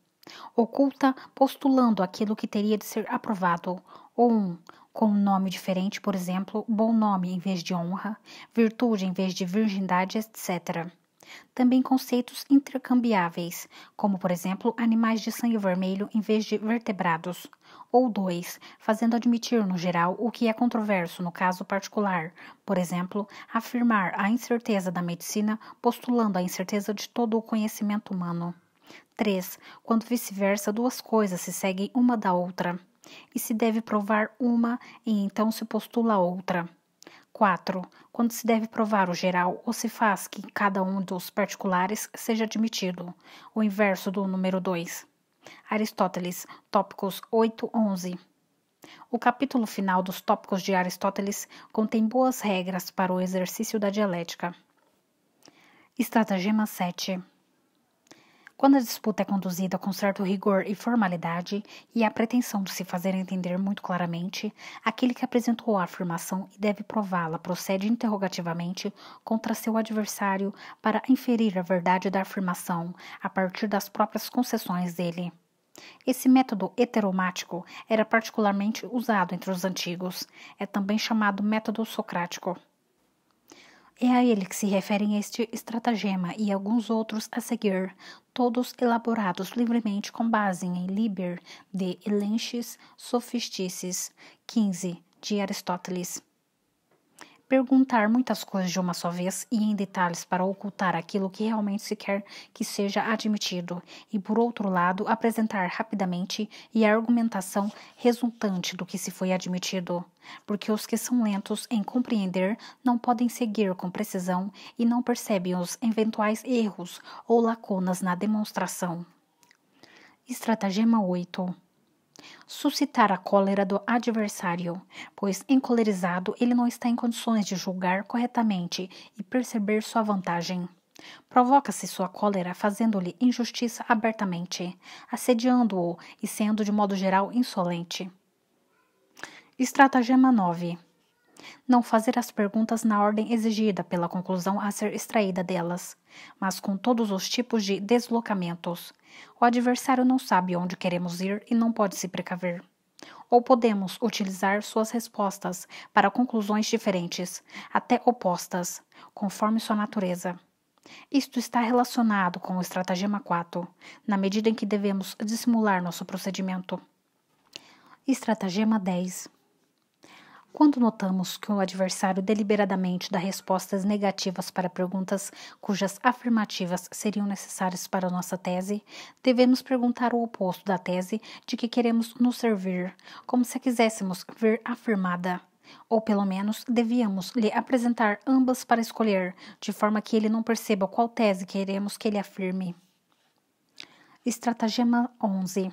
Speaker 1: Oculta postulando aquilo que teria de ser aprovado, ou um, com um nome diferente, por exemplo, bom nome em vez de honra, virtude em vez de virgindade, etc. Também conceitos intercambiáveis, como por exemplo animais de sangue vermelho em vez de vertebrados, ou dois, fazendo admitir no geral o que é controverso no caso particular, por exemplo, afirmar a incerteza da medicina postulando a incerteza de todo o conhecimento humano. 3. Quando vice-versa, duas coisas se seguem uma da outra, e se deve provar uma e então se postula outra. 4. Quando se deve provar o geral ou se faz que cada um dos particulares seja admitido, o inverso do número 2. Aristóteles, tópicos 8, 11. O capítulo final dos tópicos de Aristóteles contém boas regras para o exercício da dialética. Estratagema 7. Quando a disputa é conduzida com certo rigor e formalidade, e a pretensão de se fazer entender muito claramente, aquele que apresentou a afirmação e deve prová-la procede interrogativamente contra seu adversário para inferir a verdade da afirmação a partir das próprias concessões dele. Esse método heteromático era particularmente usado entre os antigos. É também chamado método socrático. É a ele que se referem este estratagema e alguns outros a seguir, todos elaborados livremente com base em Liber de Elenches Sophistices 15 de Aristóteles perguntar muitas coisas de uma só vez e em detalhes para ocultar aquilo que realmente se quer que seja admitido, e por outro lado, apresentar rapidamente e a argumentação resultante do que se foi admitido, porque os que são lentos em compreender não podem seguir com precisão e não percebem os eventuais erros ou lacunas na demonstração. Estratagema 8 suscitar a cólera do adversário, pois encolerizado ele não está em condições de julgar corretamente e perceber sua vantagem. Provoca-se sua cólera fazendo-lhe injustiça abertamente, assediando-o e sendo de modo geral insolente. Estratagema 9 não fazer as perguntas na ordem exigida pela conclusão a ser extraída delas, mas com todos os tipos de deslocamentos. O adversário não sabe onde queremos ir e não pode se precaver. Ou podemos utilizar suas respostas para conclusões diferentes, até opostas, conforme sua natureza. Isto está relacionado com o estratagema 4, na medida em que devemos dissimular nosso procedimento. Estratagema 10 quando notamos que o adversário deliberadamente dá respostas negativas para perguntas cujas afirmativas seriam necessárias para nossa tese, devemos perguntar o oposto da tese de que queremos nos servir, como se quiséssemos ver afirmada. Ou pelo menos devíamos lhe apresentar ambas para escolher, de forma que ele não perceba qual tese queremos que ele afirme. Estratagema 11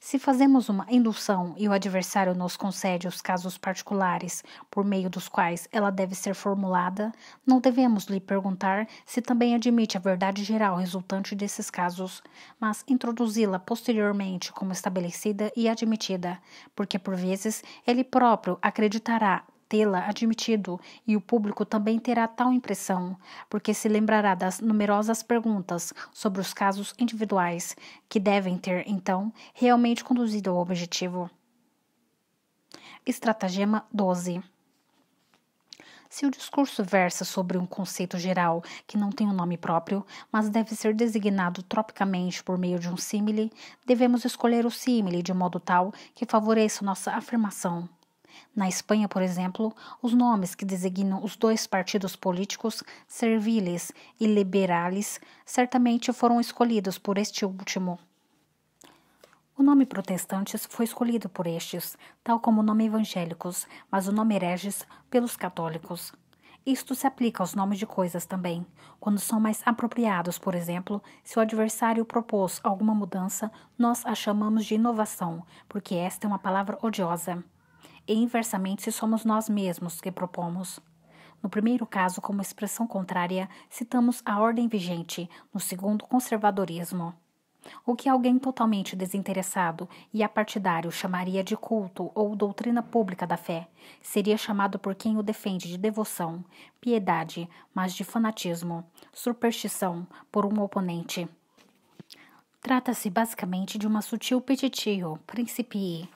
Speaker 1: se fazemos uma indução e o adversário nos concede os casos particulares por meio dos quais ela deve ser formulada, não devemos lhe perguntar se também admite a verdade geral resultante desses casos, mas introduzi-la posteriormente como estabelecida e admitida, porque por vezes ele próprio acreditará tê-la admitido, e o público também terá tal impressão, porque se lembrará das numerosas perguntas sobre os casos individuais que devem ter, então, realmente conduzido ao objetivo. Estratagema 12 se o discurso versa sobre um conceito geral que não tem um nome próprio, mas deve ser designado tropicamente por meio de um símile, devemos escolher o símile de modo tal que favoreça nossa afirmação. Na Espanha, por exemplo, os nomes que designam os dois partidos políticos, serviles e liberales, certamente foram escolhidos por este último. O nome protestantes foi escolhido por estes, tal como o nome evangélicos, mas o nome hereges pelos católicos. Isto se aplica aos nomes de coisas também, quando são mais apropriados, por exemplo, se o adversário propôs alguma mudança, nós a chamamos de inovação, porque esta é uma palavra odiosa e inversamente se somos nós mesmos que propomos. No primeiro caso, como expressão contrária, citamos a ordem vigente, no segundo, conservadorismo. O que alguém totalmente desinteressado e apartidário chamaria de culto ou doutrina pública da fé seria chamado por quem o defende de devoção, piedade, mas de fanatismo, superstição por um oponente. Trata-se basicamente de uma sutil petitio, principii,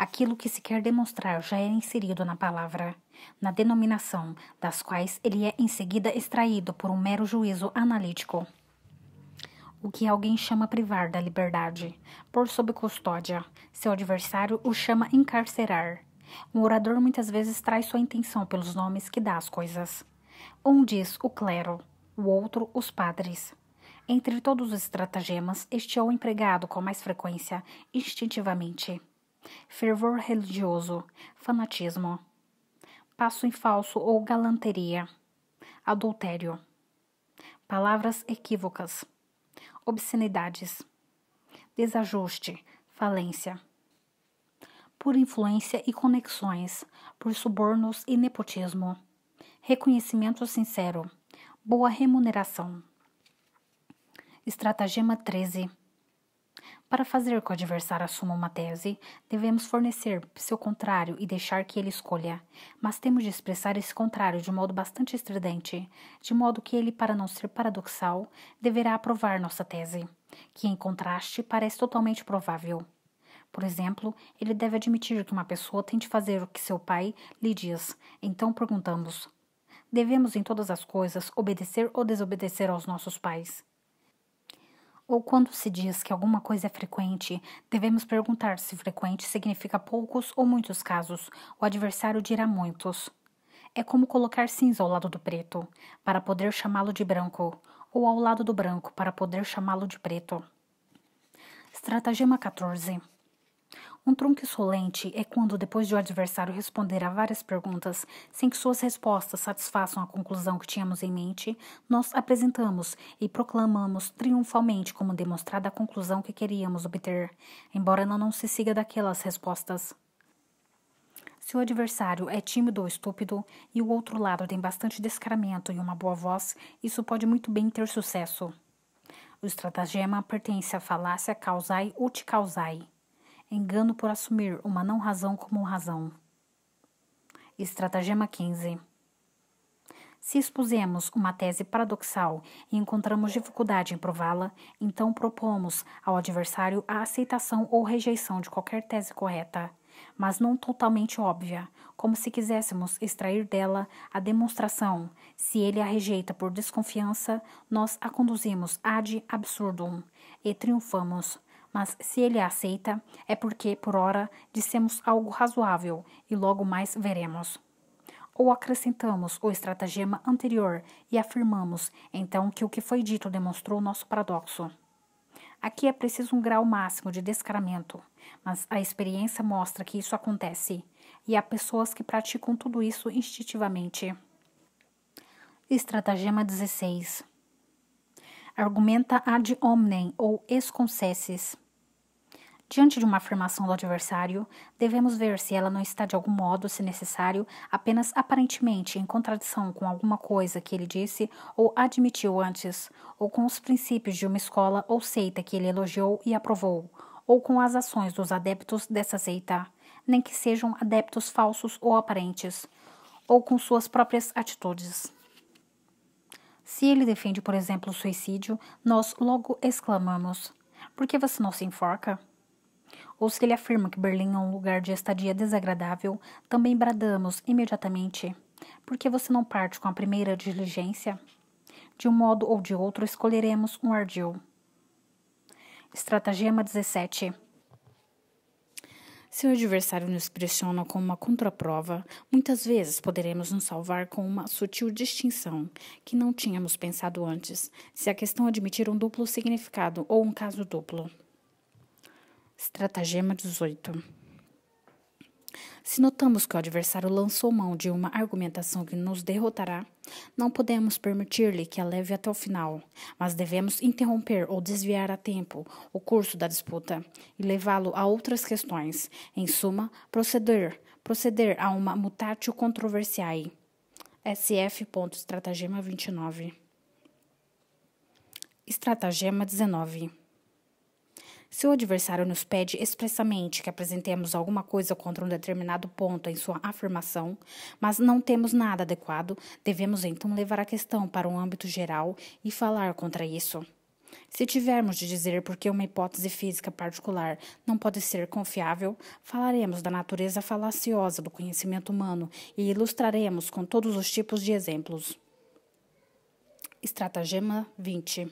Speaker 1: Aquilo que se quer demonstrar já é inserido na palavra, na denominação, das quais ele é em seguida extraído por um mero juízo analítico. O que alguém chama privar da liberdade, por sob custódia, seu adversário o chama encarcerar. Um orador muitas vezes traz sua intenção pelos nomes que dá às coisas. Um diz o clero, o outro os padres. Entre todos os estratagemas, este é o empregado com mais frequência, instintivamente fervor religioso, fanatismo, passo em falso ou galanteria, adultério, palavras equívocas, obscenidades, desajuste, falência, por influência e conexões, por subornos e nepotismo, reconhecimento sincero, boa remuneração. Estratagema 13 para fazer que o adversário assuma uma tese, devemos fornecer seu contrário e deixar que ele escolha, mas temos de expressar esse contrário de modo bastante estridente, de modo que ele, para não ser paradoxal, deverá aprovar nossa tese, que em contraste parece totalmente provável. Por exemplo, ele deve admitir que uma pessoa tem de fazer o que seu pai lhe diz, então perguntamos: devemos em todas as coisas obedecer ou desobedecer aos nossos pais. Ou quando se diz que alguma coisa é frequente, devemos perguntar se frequente significa poucos ou muitos casos. O adversário dirá muitos. É como colocar cinza ao lado do preto, para poder chamá-lo de branco, ou ao lado do branco, para poder chamá-lo de preto. Estratagema 14. Um trunque insolente é quando, depois de o adversário responder a várias perguntas, sem que suas respostas satisfaçam a conclusão que tínhamos em mente, nós apresentamos e proclamamos triunfalmente como demonstrada a conclusão que queríamos obter, embora ela não se siga daquelas respostas. Se o adversário é tímido ou estúpido e o outro lado tem bastante descaramento e uma boa voz, isso pode muito bem ter sucesso. O estratagema pertence à falácia causai ut causai engano por assumir uma não razão como razão. Estratagema 15. Se expusemos uma tese paradoxal e encontramos dificuldade em prová-la, então propomos ao adversário a aceitação ou rejeição de qualquer tese correta, mas não totalmente óbvia, como se quiséssemos extrair dela a demonstração. Se ele a rejeita por desconfiança, nós a conduzimos ad absurdum e triunfamos mas se ele a aceita, é porque, por ora, dissemos algo razoável e logo mais veremos. Ou acrescentamos o estratagema anterior e afirmamos, então, que o que foi dito demonstrou nosso paradoxo. Aqui é preciso um grau máximo de descaramento, mas a experiência mostra que isso acontece, e há pessoas que praticam tudo isso instintivamente. Estratagema 16 argumenta ad hominem ou concessis. Diante de uma afirmação do adversário, devemos ver se ela não está de algum modo, se necessário, apenas aparentemente em contradição com alguma coisa que ele disse ou admitiu antes, ou com os princípios de uma escola ou seita que ele elogiou e aprovou, ou com as ações dos adeptos dessa seita, nem que sejam adeptos falsos ou aparentes, ou com suas próprias atitudes. Se ele defende, por exemplo, o suicídio, nós logo exclamamos: Por que você não se enforca? Ou se ele afirma que Berlim é um lugar de estadia desagradável, também bradamos imediatamente: Por que você não parte com a primeira diligência? De um modo ou de outro, escolheremos um ardil. Estratagema 17 se o adversário nos pressiona com uma contraprova, muitas vezes poderemos nos salvar com uma sutil distinção que não tínhamos pensado antes, se a questão admitir um duplo significado ou um caso duplo. Estratagema 18 se notamos que o adversário lançou mão de uma argumentação que nos derrotará, não podemos permitir-lhe que a leve até o final, mas devemos interromper ou desviar a tempo o curso da disputa e levá-lo a outras questões. Em suma, proceder, proceder a uma mutatio controversiae. SF. Estratagema 29. Estratagema 19. Se o adversário nos pede expressamente que apresentemos alguma coisa contra um determinado ponto em sua afirmação, mas não temos nada adequado, devemos então levar a questão para um âmbito geral e falar contra isso. Se tivermos de dizer por que uma hipótese física particular não pode ser confiável, falaremos da natureza falaciosa do conhecimento humano e ilustraremos com todos os tipos de exemplos. Estratagema 20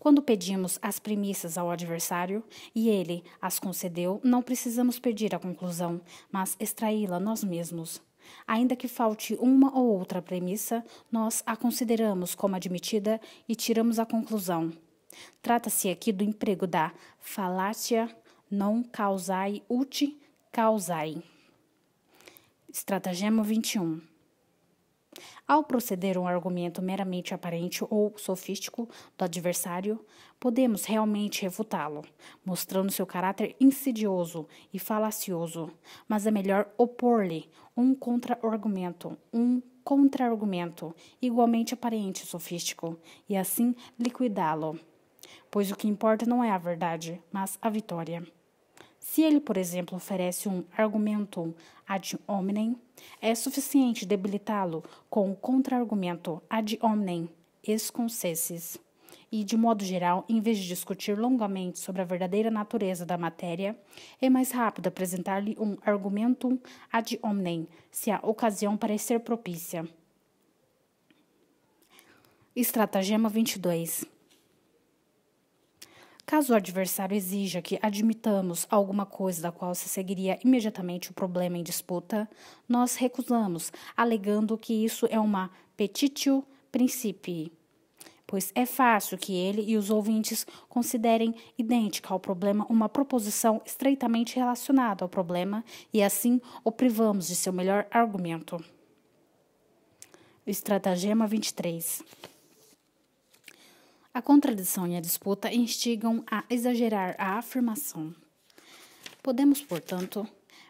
Speaker 1: quando pedimos as premissas ao adversário e ele as concedeu, não precisamos pedir a conclusão, mas extraí-la nós mesmos. Ainda que falte uma ou outra premissa, nós a consideramos como admitida e tiramos a conclusão. Trata-se aqui do emprego da falácia non causai ut causai. Estratagema 21. Ao proceder um argumento meramente aparente ou sofístico do adversário, podemos realmente refutá-lo, mostrando seu caráter insidioso e falacioso, mas é melhor opor-lhe um contra-argumento, um contra-argumento igualmente aparente e sofístico, e assim liquidá-lo. Pois o que importa não é a verdade, mas a vitória. Se ele, por exemplo, oferece um argumentum ad hominem, é suficiente debilitá-lo com o contra-argumento ad hominem esconcesis. E, de modo geral, em vez de discutir longamente sobre a verdadeira natureza da matéria, é mais rápido apresentar-lhe um argumentum ad hominem, se a ocasião parecer propícia. Estratagema 22 Caso o adversário exija que admitamos alguma coisa da qual se seguiria imediatamente o problema em disputa, nós recusamos, alegando que isso é uma petitio principii pois é fácil que ele e os ouvintes considerem idêntica ao problema uma proposição estreitamente relacionada ao problema e assim o privamos de seu melhor argumento. Estratagema 23. A contradição e a disputa instigam a exagerar a afirmação. Podemos, portanto,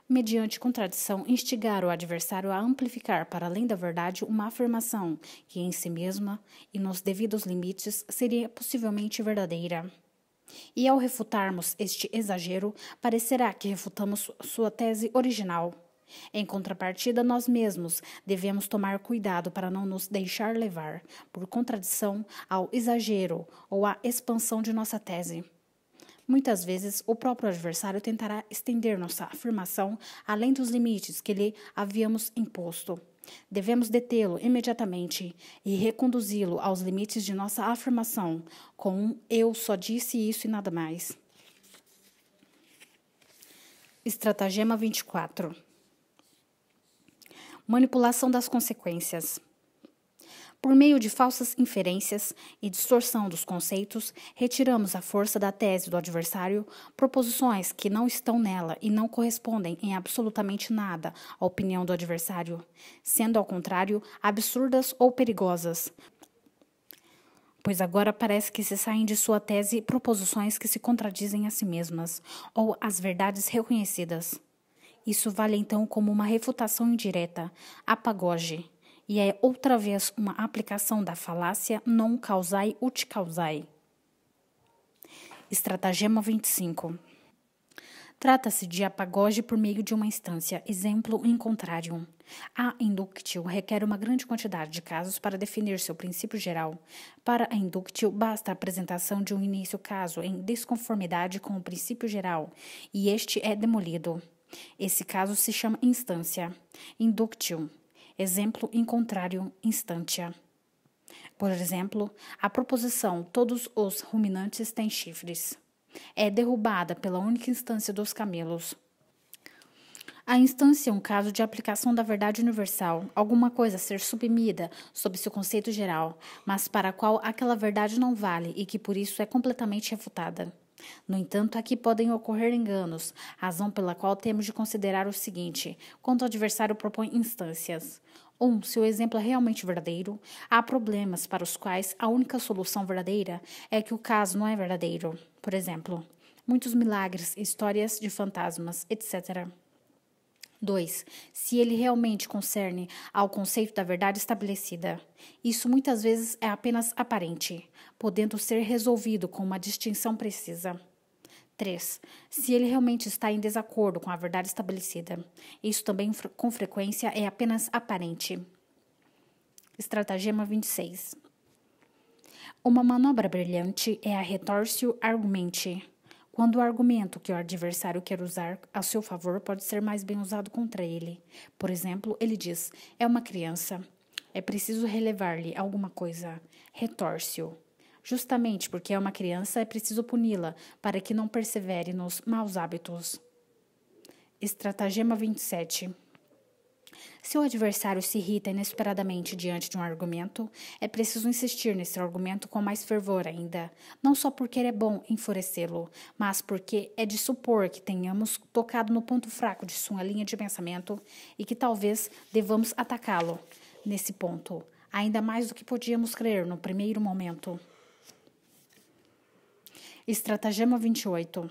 Speaker 1: mediante contradição, instigar o adversário a amplificar para além da verdade uma afirmação que, em si mesma e nos devidos limites, seria possivelmente verdadeira. E ao refutarmos este exagero, parecerá que refutamos sua tese original. Em contrapartida, nós mesmos devemos tomar cuidado para não nos deixar levar por contradição ao exagero ou à expansão de nossa tese. Muitas vezes, o próprio adversário tentará estender nossa afirmação além dos limites que lhe havíamos imposto. Devemos detê-lo imediatamente e reconduzi-lo aos limites de nossa afirmação, com um eu só disse isso e nada mais. Estratagema 24 manipulação das consequências. Por meio de falsas inferências e distorção dos conceitos, retiramos a força da tese do adversário proposições que não estão nela e não correspondem em absolutamente nada à opinião do adversário, sendo ao contrário absurdas ou perigosas. Pois agora parece que se saem de sua tese proposições que se contradizem a si mesmas, ou as verdades reconhecidas. Isso vale então como uma refutação indireta, apagoge, e é outra vez uma aplicação da falácia non causai ut causai. Estratagema 25. Trata-se de apagoge por meio de uma instância, exemplo in contrarium. A inductio requer uma grande quantidade de casos para definir seu princípio geral. Para a inductio, basta a apresentação de um início caso em desconformidade com o princípio geral, e este é demolido. Esse caso se chama instância, inductio, exemplo em contrário, instantia. Por exemplo, a proposição todos os ruminantes têm chifres é derrubada pela única instância dos camelos. A instância é um caso de aplicação da verdade universal, alguma coisa a ser subimida sob seu conceito geral, mas para a qual aquela verdade não vale e que por isso é completamente refutada. No entanto, aqui podem ocorrer enganos, razão pela qual temos de considerar o seguinte: quando o adversário propõe instâncias. 1. Um, se o exemplo é realmente verdadeiro, há problemas para os quais a única solução verdadeira é que o caso não é verdadeiro. Por exemplo, muitos milagres, histórias de fantasmas, etc. 2. Se ele realmente concerne ao conceito da verdade estabelecida. Isso muitas vezes é apenas aparente, podendo ser resolvido com uma distinção precisa. 3. Se ele realmente está em desacordo com a verdade estabelecida. Isso também com frequência é apenas aparente. Estratagema 26. Uma manobra brilhante é a retorcio argumenti, quando o argumento que o adversário quer usar a seu favor pode ser mais bem usado contra ele. Por exemplo, ele diz: é uma criança, é preciso relevar-lhe alguma coisa. Retorce-o. Justamente porque é uma criança, é preciso puni-la para que não persevere nos maus hábitos. Estratagema 27 se o adversário se irrita inesperadamente diante de um argumento, é preciso insistir nesse argumento com mais fervor ainda, não só porque é bom enfurecê-lo, mas porque é de supor que tenhamos tocado no ponto fraco de sua linha de pensamento e que talvez devamos atacá-lo nesse ponto, ainda mais do que podíamos crer no primeiro momento. Estratagema 28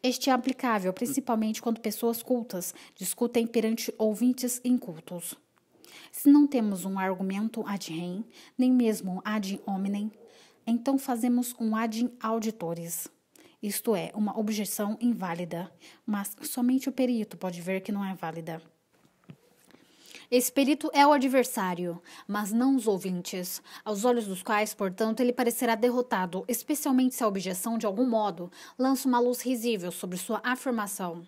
Speaker 1: este é aplicável principalmente quando pessoas cultas discutem perante ouvintes incultos. Se não temos um argumento ad rem, nem mesmo ad hominem, então fazemos um ad auditores. Isto é, uma objeção inválida, mas somente o perito pode ver que não é válida. Esse perito é o adversário, mas não os ouvintes, aos olhos dos quais, portanto, ele parecerá derrotado, especialmente se a objeção, de algum modo, lança uma luz risível sobre sua afirmação.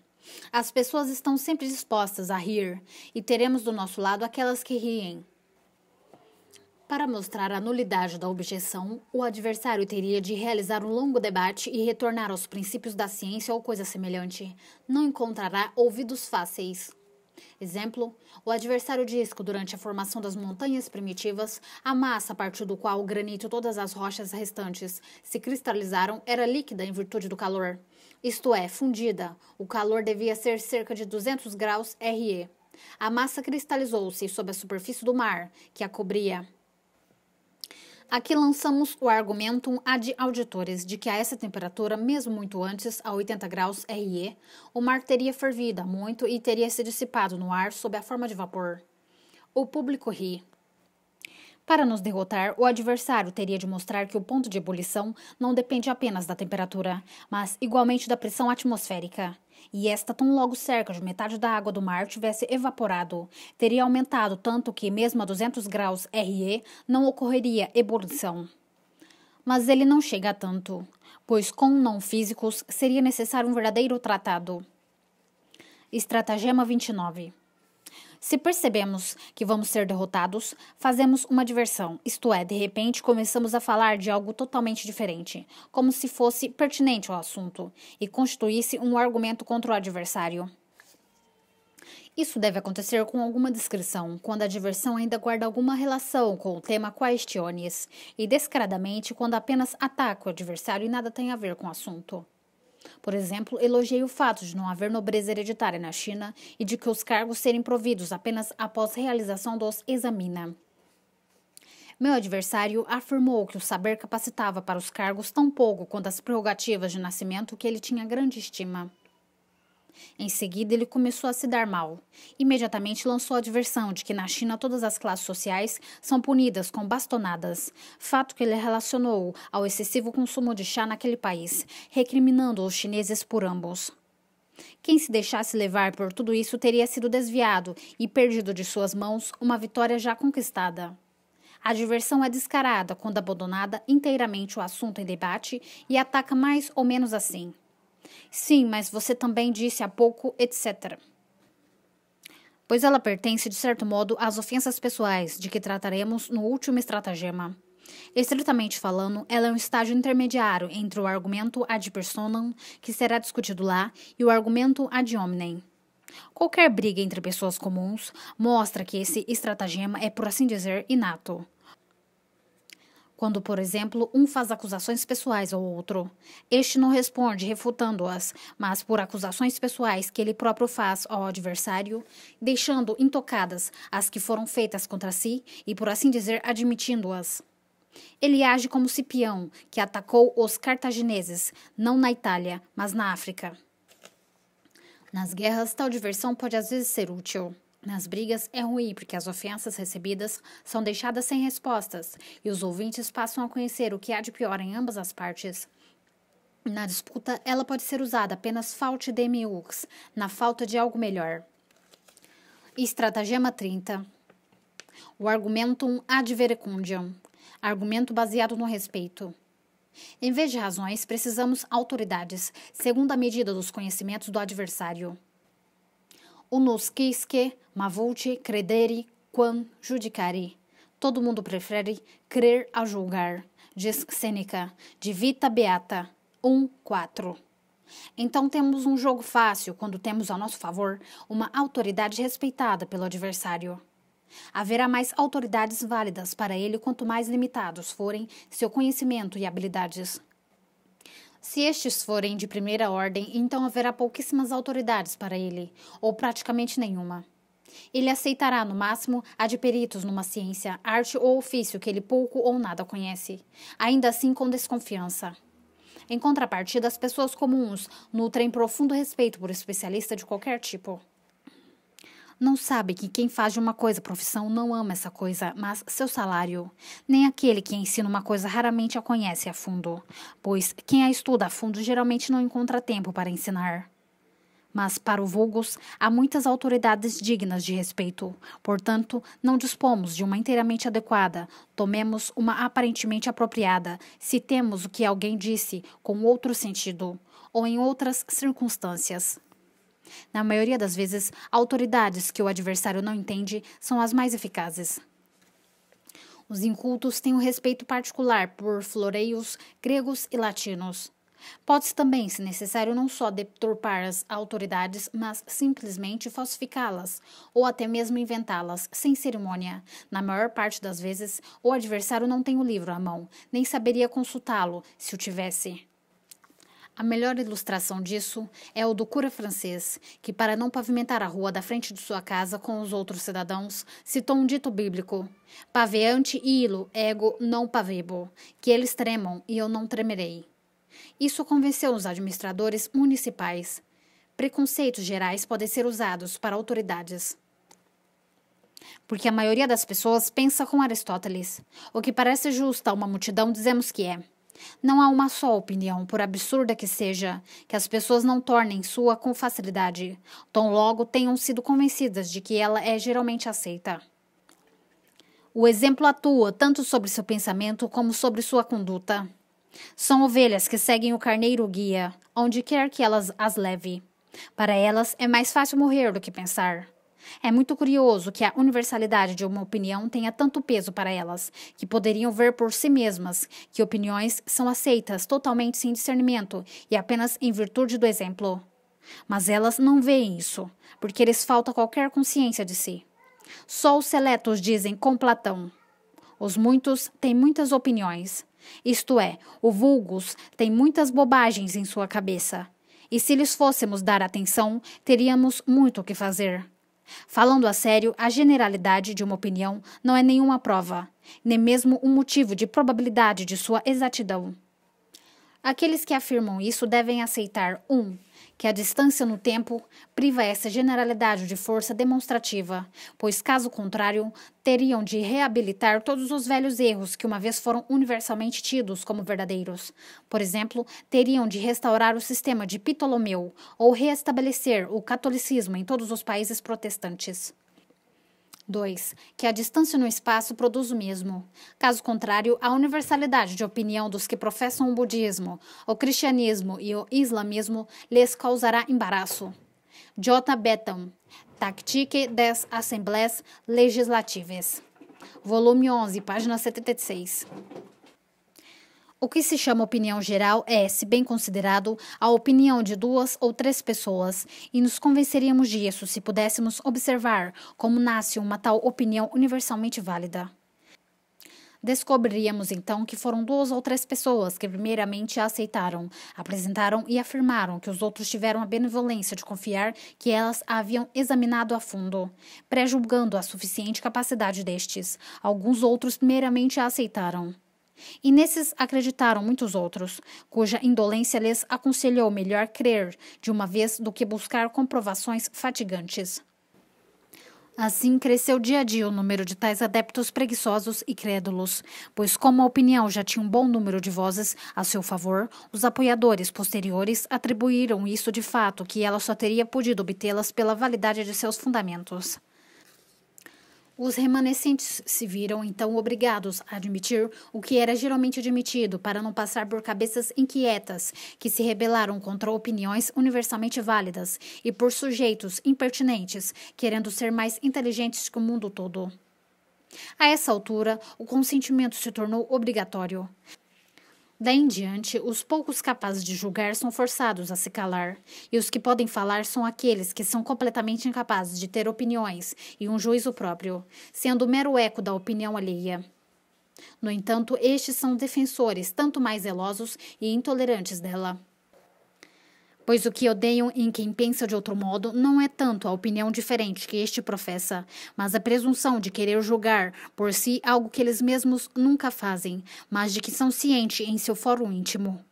Speaker 1: As pessoas estão sempre dispostas a rir, e teremos do nosso lado aquelas que riem. Para mostrar a nulidade da objeção, o adversário teria de realizar um longo debate e retornar aos princípios da ciência ou coisa semelhante. Não encontrará ouvidos fáceis. Exemplo: o adversário disco, durante a formação das montanhas primitivas, a massa a partir do qual o granito e todas as rochas restantes se cristalizaram era líquida em virtude do calor. Isto é, fundida. O calor devia ser cerca de 200 graus RE. A massa cristalizou-se sob a superfície do mar, que a cobria. Aqui lançamos o argumentum ad auditores de que a essa temperatura, mesmo muito antes, a 80 graus RE, o mar teria fervido muito e teria se dissipado no ar sob a forma de vapor. O público ri. Para nos derrotar, o adversário teria de mostrar que o ponto de ebulição não depende apenas da temperatura, mas igualmente da pressão atmosférica. E esta tá tão logo cerca de metade da água do mar tivesse evaporado, teria aumentado tanto que, mesmo a 200 graus RE, não ocorreria ebulição. Mas ele não chega a tanto, pois com não físicos seria necessário um verdadeiro tratado. Estratagema 29 se percebemos que vamos ser derrotados, fazemos uma diversão, isto é, de repente começamos a falar de algo totalmente diferente, como se fosse pertinente ao assunto e constituísse um argumento contra o adversário. Isso deve acontecer com alguma discrição, quando a diversão ainda guarda alguma relação com o tema questiones, e descaradamente quando apenas ataca o adversário e nada tem a ver com o assunto. Por exemplo, elogiei o fato de não haver nobreza hereditária na China e de que os cargos serem providos apenas após realização dos examina. Meu adversário afirmou que o saber capacitava para os cargos tão pouco quanto as prerrogativas de nascimento que ele tinha grande estima. Em seguida, ele começou a se dar mal. Imediatamente lançou a diversão de que na China todas as classes sociais são punidas com bastonadas, fato que ele relacionou ao excessivo consumo de chá naquele país, recriminando os chineses por ambos. Quem se deixasse levar por tudo isso teria sido desviado e perdido de suas mãos uma vitória já conquistada. A diversão é descarada quando abandonada inteiramente o assunto em debate e ataca mais ou menos assim. Sim, mas você também disse há pouco, etc. Pois ela pertence, de certo modo, às ofensas pessoais, de que trataremos no último estratagema. Estritamente falando, ela é um estágio intermediário entre o argumento ad personam, que será discutido lá, e o argumento ad hominem. Qualquer briga entre pessoas comuns mostra que esse estratagema é, por assim dizer, inato. Quando, por exemplo, um faz acusações pessoais ao outro, este não responde refutando-as, mas por acusações pessoais que ele próprio faz ao adversário, deixando intocadas as que foram feitas contra si e, por assim dizer, admitindo-as. Ele age como Cipião, que atacou os cartagineses, não na Itália, mas na África. Nas guerras, tal diversão pode às vezes ser útil. Nas brigas é ruim, porque as ofensas recebidas são deixadas sem respostas e os ouvintes passam a conhecer o que há de pior em ambas as partes. Na disputa, ela pode ser usada apenas falte demiurgs, na falta de algo melhor. Estratagema 30. O argumentum ad verecundiam. Argumento baseado no respeito. Em vez de razões, precisamos autoridades, segundo a medida dos conhecimentos do adversário. Unus quisque, ma vulti credere quam judicare. Todo mundo prefere crer a julgar, diz Sêneca, de Vita Beata 1.4. Então temos um jogo fácil quando temos ao nosso favor uma autoridade respeitada pelo adversário. Haverá mais autoridades válidas para ele quanto mais limitados forem seu conhecimento e habilidades. Se estes forem de primeira ordem, então haverá pouquíssimas autoridades para ele, ou praticamente nenhuma. Ele aceitará, no máximo, a de peritos numa ciência, arte ou ofício que ele pouco ou nada conhece, ainda assim com desconfiança. Em contrapartida, as pessoas comuns nutrem profundo respeito por especialista de qualquer tipo não sabe que quem faz de uma coisa profissão não ama essa coisa, mas seu salário. Nem aquele que ensina uma coisa raramente a conhece a fundo, pois quem a estuda a fundo geralmente não encontra tempo para ensinar. Mas para o Vulgos, há muitas autoridades dignas de respeito. Portanto, não dispomos de uma inteiramente adequada, tomemos uma aparentemente apropriada, citemos o que alguém disse com outro sentido, ou em outras circunstâncias. Na maioria das vezes, autoridades que o adversário não entende são as mais eficazes. Os incultos têm um respeito particular por floreios gregos e latinos. Pode-se também, se necessário, não só deturpar as autoridades, mas simplesmente falsificá-las, ou até mesmo inventá-las, sem cerimônia. Na maior parte das vezes, o adversário não tem o livro à mão, nem saberia consultá-lo se o tivesse. A melhor ilustração disso é o do cura francês, que, para não pavimentar a rua da frente de sua casa com os outros cidadãos, citou um dito bíblico: Paveante ilo, ego não pavebo, que eles tremam e eu não tremerei. Isso convenceu os administradores municipais. Preconceitos gerais podem ser usados para autoridades. Porque a maioria das pessoas pensa com Aristóteles. O que parece justo a uma multidão, dizemos que é. Não há uma só opinião, por absurda que seja, que as pessoas não tornem sua com facilidade, tão logo tenham sido convencidas de que ela é geralmente aceita. O exemplo atua tanto sobre seu pensamento como sobre sua conduta. São ovelhas que seguem o carneiro guia, onde quer que elas as leve. Para elas é mais fácil morrer do que pensar. É muito curioso que a universalidade de uma opinião tenha tanto peso para elas, que poderiam ver por si mesmas que opiniões são aceitas totalmente sem discernimento e apenas em virtude do exemplo. Mas elas não veem isso, porque lhes falta qualquer consciência de si. Só os seletos dizem com Platão. Os muitos têm muitas opiniões. Isto é, o vulgus tem muitas bobagens em sua cabeça. E se lhes fôssemos dar atenção, teríamos muito o que fazer. Falando a sério, a generalidade de uma opinião não é nenhuma prova, nem mesmo um motivo de probabilidade de sua exatidão. Aqueles que afirmam isso devem aceitar 1. Um, que a distância no tempo priva essa generalidade de força demonstrativa, pois, caso contrário, teriam de reabilitar todos os velhos erros que uma vez foram universalmente tidos como verdadeiros. Por exemplo, teriam de restaurar o sistema de Ptolomeu ou reestabelecer o catolicismo em todos os países protestantes. 2. Que a distância no espaço produz o mesmo. Caso contrário, a universalidade de opinião dos que professam o budismo, o cristianismo e o islamismo lhes causará embaraço. J. Betam, Tactique des Assemblées Legislatives, volume 11, página 76. O que se chama opinião geral é, se bem considerado, a opinião de duas ou três pessoas, e nos convenceríamos disso se pudéssemos observar como nasce uma tal opinião universalmente válida. Descobriríamos então que foram duas ou três pessoas que primeiramente a aceitaram, apresentaram e afirmaram que os outros tiveram a benevolência de confiar que elas a haviam examinado a fundo, prejulgando a suficiente capacidade destes. Alguns outros primeiramente a aceitaram. E nesses acreditaram muitos outros, cuja indolência lhes aconselhou melhor crer de uma vez do que buscar comprovações fatigantes. Assim cresceu dia a dia o número de tais adeptos preguiçosos e crédulos, pois, como a opinião já tinha um bom número de vozes a seu favor, os apoiadores posteriores atribuíram isso de fato que ela só teria podido obtê-las pela validade de seus fundamentos. Os remanescentes se viram então obrigados a admitir o que era geralmente admitido para não passar por cabeças inquietas que se rebelaram contra opiniões universalmente válidas e por sujeitos impertinentes querendo ser mais inteligentes que o mundo todo. A essa altura, o consentimento se tornou obrigatório. Daí em diante, os poucos capazes de julgar são forçados a se calar, e os que podem falar são aqueles que são completamente incapazes de ter opiniões e um juízo próprio, sendo o mero eco da opinião alheia. No entanto, estes são defensores tanto mais zelosos e intolerantes dela. Pois o que odeiam em quem pensa de outro modo não é tanto a opinião diferente que este professa, mas a presunção de querer julgar por si algo que eles mesmos nunca fazem, mas de que são cientes em seu fórum íntimo.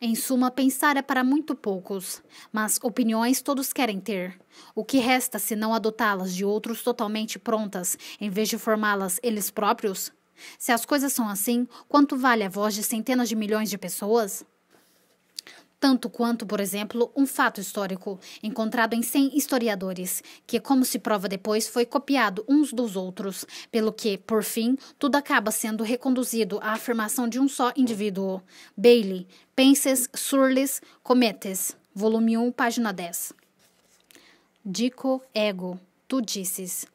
Speaker 1: Em suma, pensar é para muito poucos, mas opiniões todos querem ter. O que resta se não adotá-las de outros totalmente prontas, em vez de formá-las eles próprios? Se as coisas são assim, quanto vale a voz de centenas de milhões de pessoas? tanto quanto, por exemplo, um fato histórico, encontrado em 100 historiadores, que, como se prova depois, foi copiado uns dos outros, pelo que, por fim, tudo acaba sendo reconduzido à afirmação de um só indivíduo. Bailey, Penses surles, Cometes, volume 1, página 10. Dico ego, tu disses.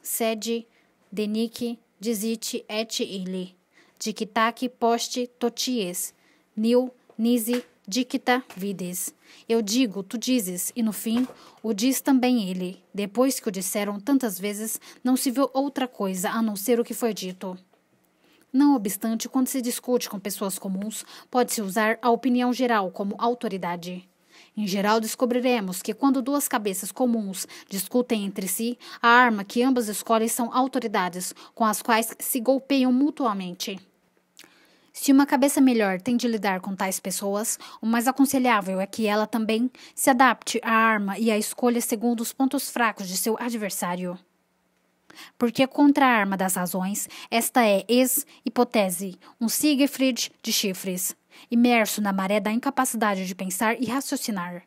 Speaker 1: Sede, denique, dizite et ili Dictac poste toties. Nil, nisi dicta vides. Eu digo, tu dizes, e no fim, o diz também ele. Depois que o disseram tantas vezes, não se viu outra coisa a não ser o que foi dito. Não obstante, quando se discute com pessoas comuns, pode-se usar a opinião geral como autoridade. Em geral, descobriremos que quando duas cabeças comuns discutem entre si, a arma que ambas escolhem são autoridades, com as quais se golpeiam mutuamente. Se uma cabeça melhor tem de lidar com tais pessoas, o mais aconselhável é que ela também se adapte à arma e à escolha segundo os pontos fracos de seu adversário. Porque contra a arma das razões, esta é ex-hipótese, um Siegfried de chifres, imerso na maré da incapacidade de pensar e raciocinar.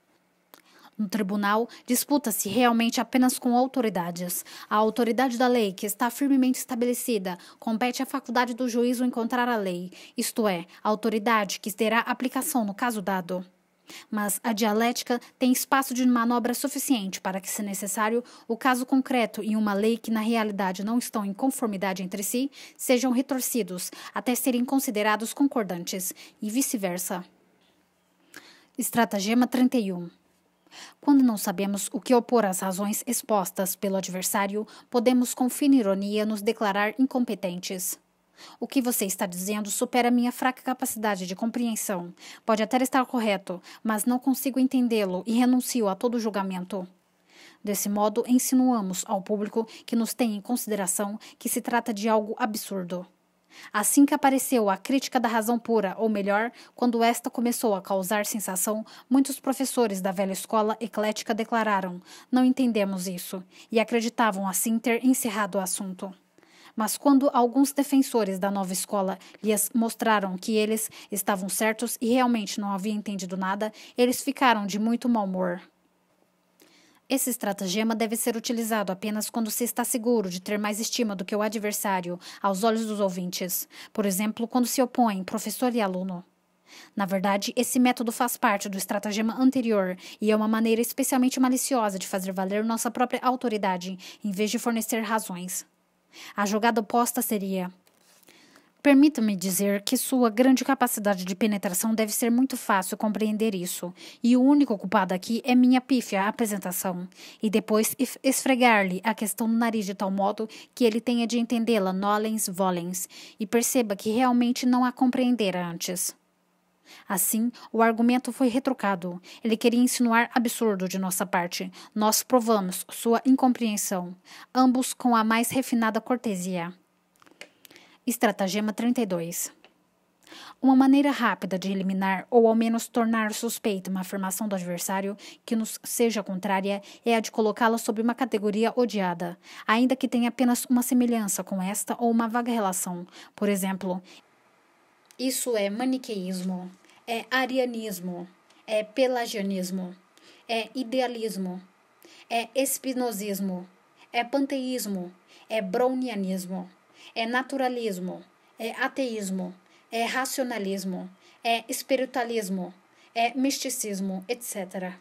Speaker 1: No tribunal, disputa-se realmente apenas com autoridades. A autoridade da lei, que está firmemente estabelecida, compete à faculdade do juízo encontrar a lei, isto é, a autoridade que terá aplicação no caso dado. Mas a dialética tem espaço de manobra suficiente para que, se necessário, o caso concreto e uma lei que na realidade não estão em conformidade entre si sejam retorcidos até serem considerados concordantes, e vice-versa. Estratagema 31 quando não sabemos o que opor às razões expostas pelo adversário, podemos com fina ironia nos declarar incompetentes. O que você está dizendo supera minha fraca capacidade de compreensão. Pode até estar correto, mas não consigo entendê-lo e renuncio a todo julgamento. Desse modo, insinuamos ao público que nos tem em consideração que se trata de algo absurdo. Assim que apareceu a crítica da razão pura, ou melhor, quando esta começou a causar sensação, muitos professores da velha escola eclética declararam: não entendemos isso, e acreditavam assim ter encerrado o assunto. Mas quando alguns defensores da nova escola lhes mostraram que eles estavam certos e realmente não haviam entendido nada, eles ficaram de muito mau humor. Esse estratagema deve ser utilizado apenas quando se está seguro de ter mais estima do que o adversário, aos olhos dos ouvintes. Por exemplo, quando se opõem professor e aluno. Na verdade, esse método faz parte do estratagema anterior e é uma maneira especialmente maliciosa de fazer valer nossa própria autoridade, em vez de fornecer razões. A jogada oposta seria: Permita-me dizer que sua grande capacidade de penetração deve ser muito fácil compreender isso, e o único culpado aqui é minha pífia apresentação, e depois esfregar-lhe a questão no nariz de tal modo que ele tenha de entendê-la nolens volens, e perceba que realmente não a compreendera antes. Assim, o argumento foi retrucado. Ele queria insinuar absurdo de nossa parte. Nós provamos sua incompreensão, ambos com a mais refinada cortesia. Estratagema 32. Uma maneira rápida de eliminar ou ao menos tornar suspeita uma afirmação do adversário que nos seja contrária é a de colocá-la sob uma categoria odiada, ainda que tenha apenas uma semelhança com esta ou uma vaga relação. Por exemplo, isso é maniqueísmo, é arianismo, é pelagianismo, é idealismo, é espinosismo, é panteísmo, é brownianismo é naturalismo, é ateísmo, é racionalismo, é espiritualismo, é misticismo, etc.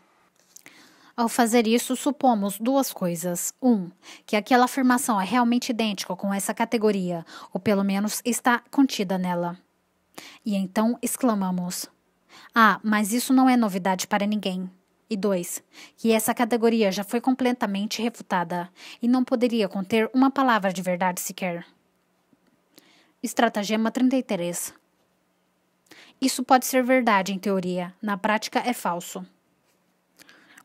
Speaker 1: Ao fazer isso, supomos duas coisas. Um, que aquela afirmação é realmente idêntica com essa categoria, ou pelo menos está contida nela. E então exclamamos: Ah, mas isso não é novidade para ninguém. E dois, que essa categoria já foi completamente refutada e não poderia conter uma palavra de verdade sequer. Estratagema 33. Isso pode ser verdade em teoria, na prática é falso.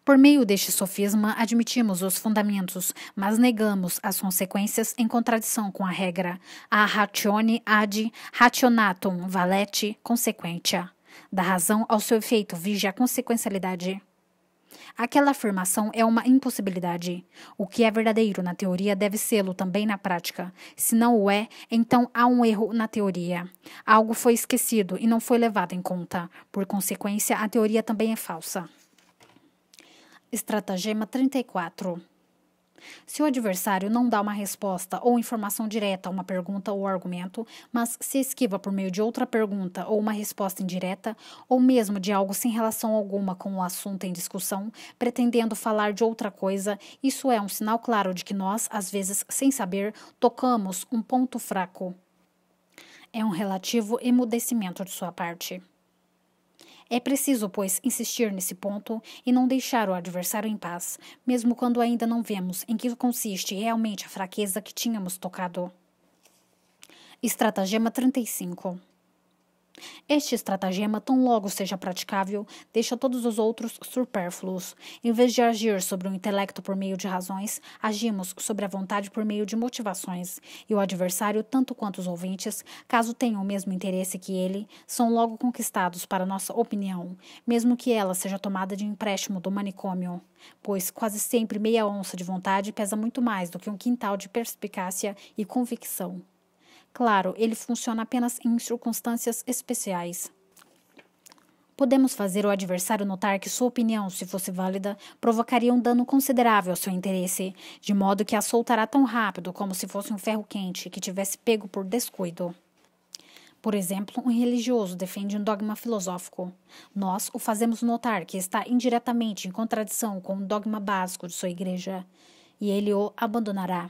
Speaker 1: Por meio deste sofisma, admitimos os fundamentos, mas negamos as consequências em contradição com a regra a ratione ad rationatum valete consequentia. Da razão ao seu efeito vige a consequencialidade. Aquela afirmação é uma impossibilidade. O que é verdadeiro na teoria deve sê-lo também na prática. Se não o é, então há um erro na teoria. Algo foi esquecido e não foi levado em conta. Por consequência, a teoria também é falsa. Estratagema 34 se o adversário não dá uma resposta ou informação direta a uma pergunta ou argumento, mas se esquiva por meio de outra pergunta ou uma resposta indireta, ou mesmo de algo sem relação alguma com o assunto em discussão, pretendendo falar de outra coisa, isso é um sinal claro de que nós, às vezes sem saber, tocamos um ponto fraco. É um relativo emudecimento de sua parte. É preciso, pois, insistir nesse ponto e não deixar o adversário em paz, mesmo quando ainda não vemos em que consiste realmente a fraqueza que tínhamos tocado. Estratagema 35 este estratagema, tão logo seja praticável, deixa todos os outros supérfluos. Em vez de agir sobre o intelecto por meio de razões, agimos sobre a vontade por meio de motivações, e o adversário, tanto quanto os ouvintes, caso tenham o mesmo interesse que ele, são logo conquistados para nossa opinião, mesmo que ela seja tomada de empréstimo do manicômio, pois quase sempre meia onça de vontade pesa muito mais do que um quintal de perspicácia e convicção. Claro, ele funciona apenas em circunstâncias especiais. Podemos fazer o adversário notar que sua opinião, se fosse válida, provocaria um dano considerável ao seu interesse, de modo que a soltará tão rápido como se fosse um ferro quente que tivesse pego por descuido. Por exemplo, um religioso defende um dogma filosófico. Nós o fazemos notar que está indiretamente em contradição com um dogma básico de sua igreja, e ele o abandonará.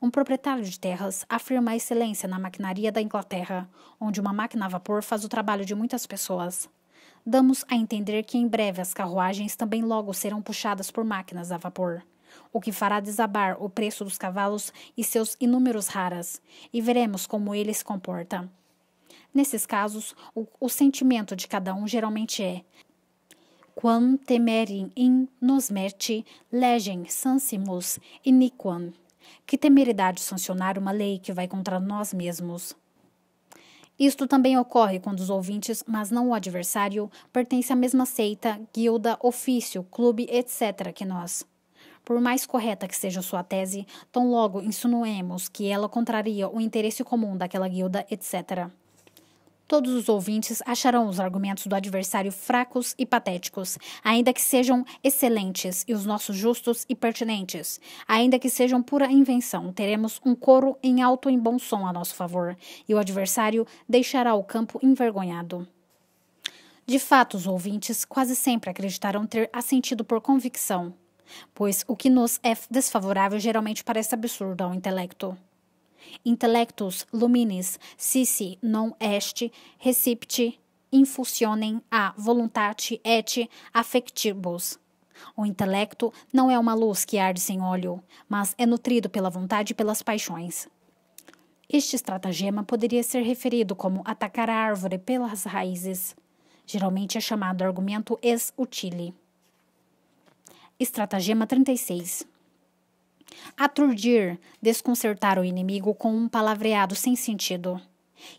Speaker 1: Um proprietário de terras afirma a excelência na maquinaria da Inglaterra, onde uma máquina a vapor faz o trabalho de muitas pessoas. Damos a entender que em breve as carruagens também logo serão puxadas por máquinas a vapor o que fará desabar o preço dos cavalos e seus inúmeros raras, e veremos como ele se comporta. Nesses casos, o, o sentimento de cada um geralmente é Quam temerim in nos merte legem sansimus iniquam. Que temeridade sancionar uma lei que vai contra nós mesmos. Isto também ocorre quando os ouvintes, mas não o adversário, pertence à mesma seita, guilda, ofício, clube, etc. que nós. Por mais correta que seja sua tese, tão logo insinuemos que ela contraria o interesse comum daquela guilda, etc todos os ouvintes acharão os argumentos do adversário fracos e patéticos, ainda que sejam excelentes e os nossos justos e pertinentes. Ainda que sejam pura invenção, teremos um coro em alto e bom som a nosso favor, e o adversário deixará o campo envergonhado. De fato, os ouvintes quase sempre acreditarão ter assentido por convicção, pois o que nos é desfavorável geralmente parece absurdo ao intelecto intellectus luminis sisi non est recipte infusionem a voluntate et affectibus. O intelecto não é uma luz que arde sem óleo, mas é nutrido pela vontade e pelas paixões. Este estratagema poderia ser referido como atacar a árvore pelas raízes. Geralmente é chamado argumento ex utile. Estratagema 36. Aturdir, desconcertar o inimigo com um palavreado sem sentido.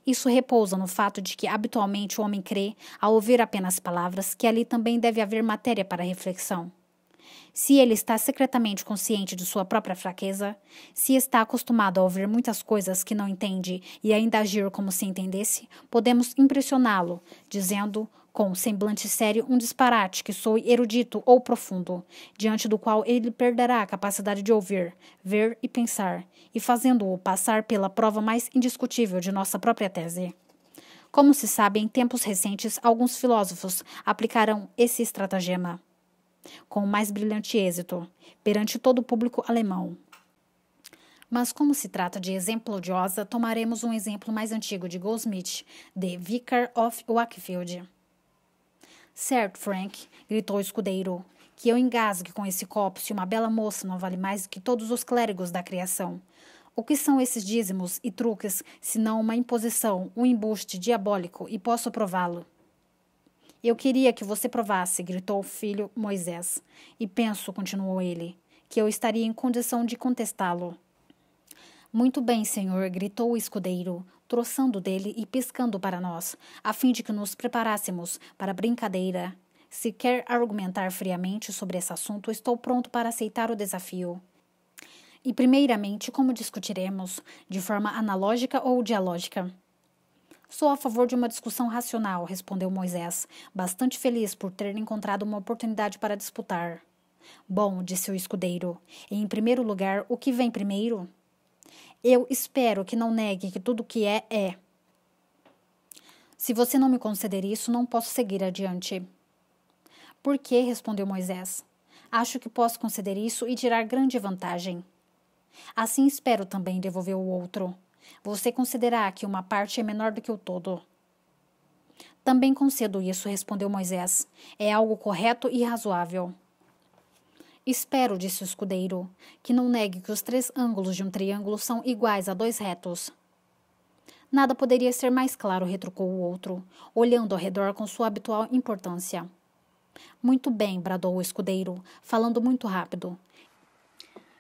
Speaker 1: Isso repousa no fato de que habitualmente o homem crê, ao ouvir apenas palavras, que ali também deve haver matéria para reflexão. Se ele está secretamente consciente de sua própria fraqueza, se está acostumado a ouvir muitas coisas que não entende e ainda agir como se entendesse, podemos impressioná-lo, dizendo com semblante sério um disparate que soe erudito ou profundo, diante do qual ele perderá a capacidade de ouvir, ver e pensar, e fazendo-o passar pela prova mais indiscutível de nossa própria tese. Como se sabe, em tempos recentes, alguns filósofos aplicarão esse estratagema com o mais brilhante êxito perante todo o público alemão. Mas como se trata de exemplo odiosa, tomaremos um exemplo mais antigo de Goldsmith, The Vicar of Wakefield. Certo, Frank, gritou o escudeiro, que eu engasgue com esse copo se uma bela moça não vale mais que todos os clérigos da criação. O que são esses dízimos e truques, senão uma imposição, um embuste diabólico, e posso prová-lo? Eu queria que você provasse, gritou o filho Moisés. E penso, continuou ele, que eu estaria em condição de contestá-lo. Muito bem, senhor, gritou o escudeiro troçando dele e piscando para nós, a fim de que nos preparássemos para a brincadeira. Se quer argumentar friamente sobre esse assunto, estou pronto para aceitar o desafio. E, primeiramente, como discutiremos? De forma analógica ou dialógica? Sou a favor de uma discussão racional, respondeu Moisés, bastante feliz por ter encontrado uma oportunidade para disputar. Bom, disse o escudeiro, em primeiro lugar, o que vem primeiro? Eu espero que não negue que tudo que é, é. Se você não me conceder isso, não posso seguir adiante. Por que? respondeu Moisés. Acho que posso conceder isso e tirar grande vantagem. Assim espero também, devolveu o outro. Você considerará que uma parte é menor do que o todo. Também concedo isso, respondeu Moisés. É algo correto e razoável. Espero, disse o escudeiro, que não negue que os três ângulos de um triângulo são iguais a dois retos. Nada poderia ser mais claro, retrucou o outro, olhando ao redor com sua habitual importância. Muito bem, bradou o escudeiro, falando muito rápido.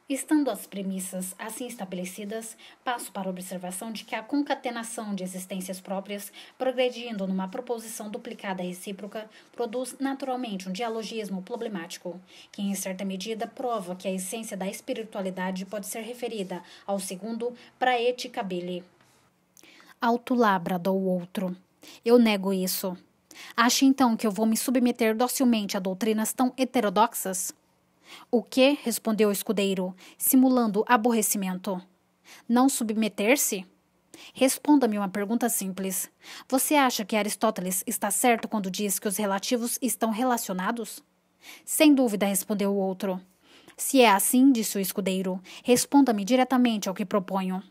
Speaker 1: Estando as premissas assim estabelecidas, passo para a observação de que a concatenação de existências próprias, progredindo numa proposição duplicada e recíproca, produz naturalmente um dialogismo problemático, que em certa medida prova que a essência da espiritualidade pode ser referida ao segundo praeticabile. Autolabra do outro. Eu nego isso. Acha então que eu vou me submeter docilmente a doutrinas tão heterodoxas? O que? respondeu o escudeiro, simulando aborrecimento. Não submeter-se? Responda-me uma pergunta simples. Você acha que Aristóteles está certo quando diz que os relativos estão relacionados? Sem dúvida, respondeu o outro. Se é assim, disse o escudeiro, responda-me diretamente ao que proponho.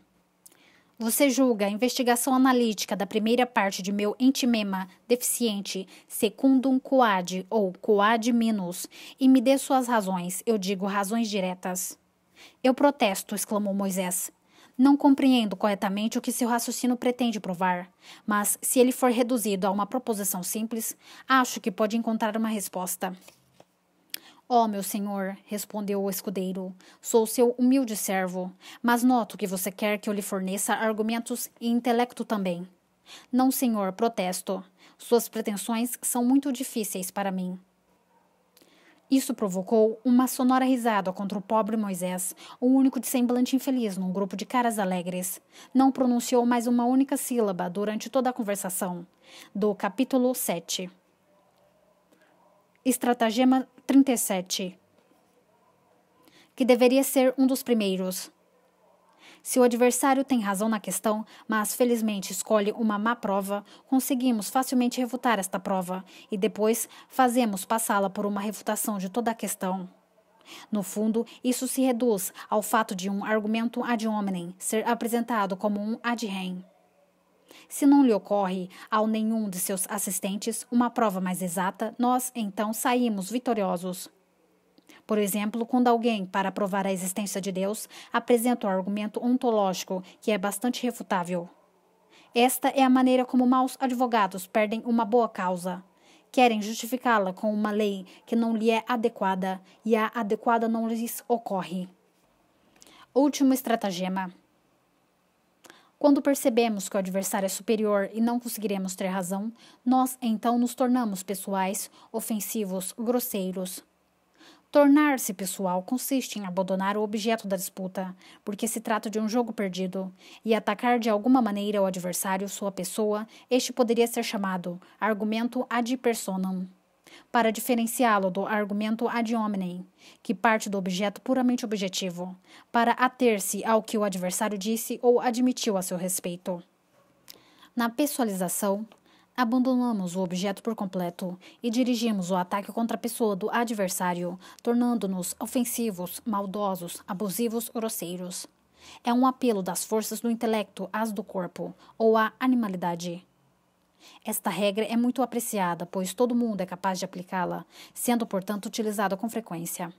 Speaker 1: Você julga a investigação analítica da primeira parte de meu entimema deficiente, secundum coad ou coad minus, e me dê suas razões, eu digo razões diretas. Eu protesto, exclamou Moisés. Não compreendo corretamente o que seu raciocínio pretende provar, mas se ele for reduzido a uma proposição simples, acho que pode encontrar uma resposta. Ó oh, meu senhor, respondeu o escudeiro, sou seu humilde servo, mas noto que você quer que eu lhe forneça argumentos e intelecto também. Não, senhor, protesto. Suas pretensões são muito difíceis para mim. Isso provocou uma sonora risada contra o pobre Moisés, o único de semblante infeliz num grupo de caras alegres. Não pronunciou mais uma única sílaba durante toda a conversação. Do capítulo 7 estratagema 37, que deveria ser um dos primeiros. Se o adversário tem razão na questão, mas felizmente escolhe uma má prova, conseguimos facilmente refutar esta prova e depois fazemos passá-la por uma refutação de toda a questão. No fundo, isso se reduz ao fato de um argumento ad hominem ser apresentado como um ad rem. Se não lhe ocorre ao nenhum de seus assistentes uma prova mais exata, nós então saímos vitoriosos. Por exemplo, quando alguém, para provar a existência de Deus, apresenta um argumento ontológico que é bastante refutável. Esta é a maneira como maus advogados perdem uma boa causa. Querem justificá-la com uma lei que não lhe é adequada e a adequada não lhes ocorre. Último estratagema. Quando percebemos que o adversário é superior e não conseguiremos ter razão, nós então nos tornamos pessoais, ofensivos, grosseiros. Tornar-se pessoal consiste em abandonar o objeto da disputa, porque se trata de um jogo perdido, e atacar de alguma maneira o adversário, sua pessoa, este poderia ser chamado argumento ad personam para diferenciá-lo do argumento ad hominem, que parte do objeto puramente objetivo, para ater-se ao que o adversário disse ou admitiu a seu respeito. Na pessoalização, abandonamos o objeto por completo e dirigimos o ataque contra a pessoa do adversário, tornando-nos ofensivos, maldosos, abusivos, grosseiros. É um apelo das forças do intelecto às do corpo ou à animalidade esta regra é muito apreciada, pois todo mundo é capaz de aplicá-la, sendo, portanto, utilizada com frequência.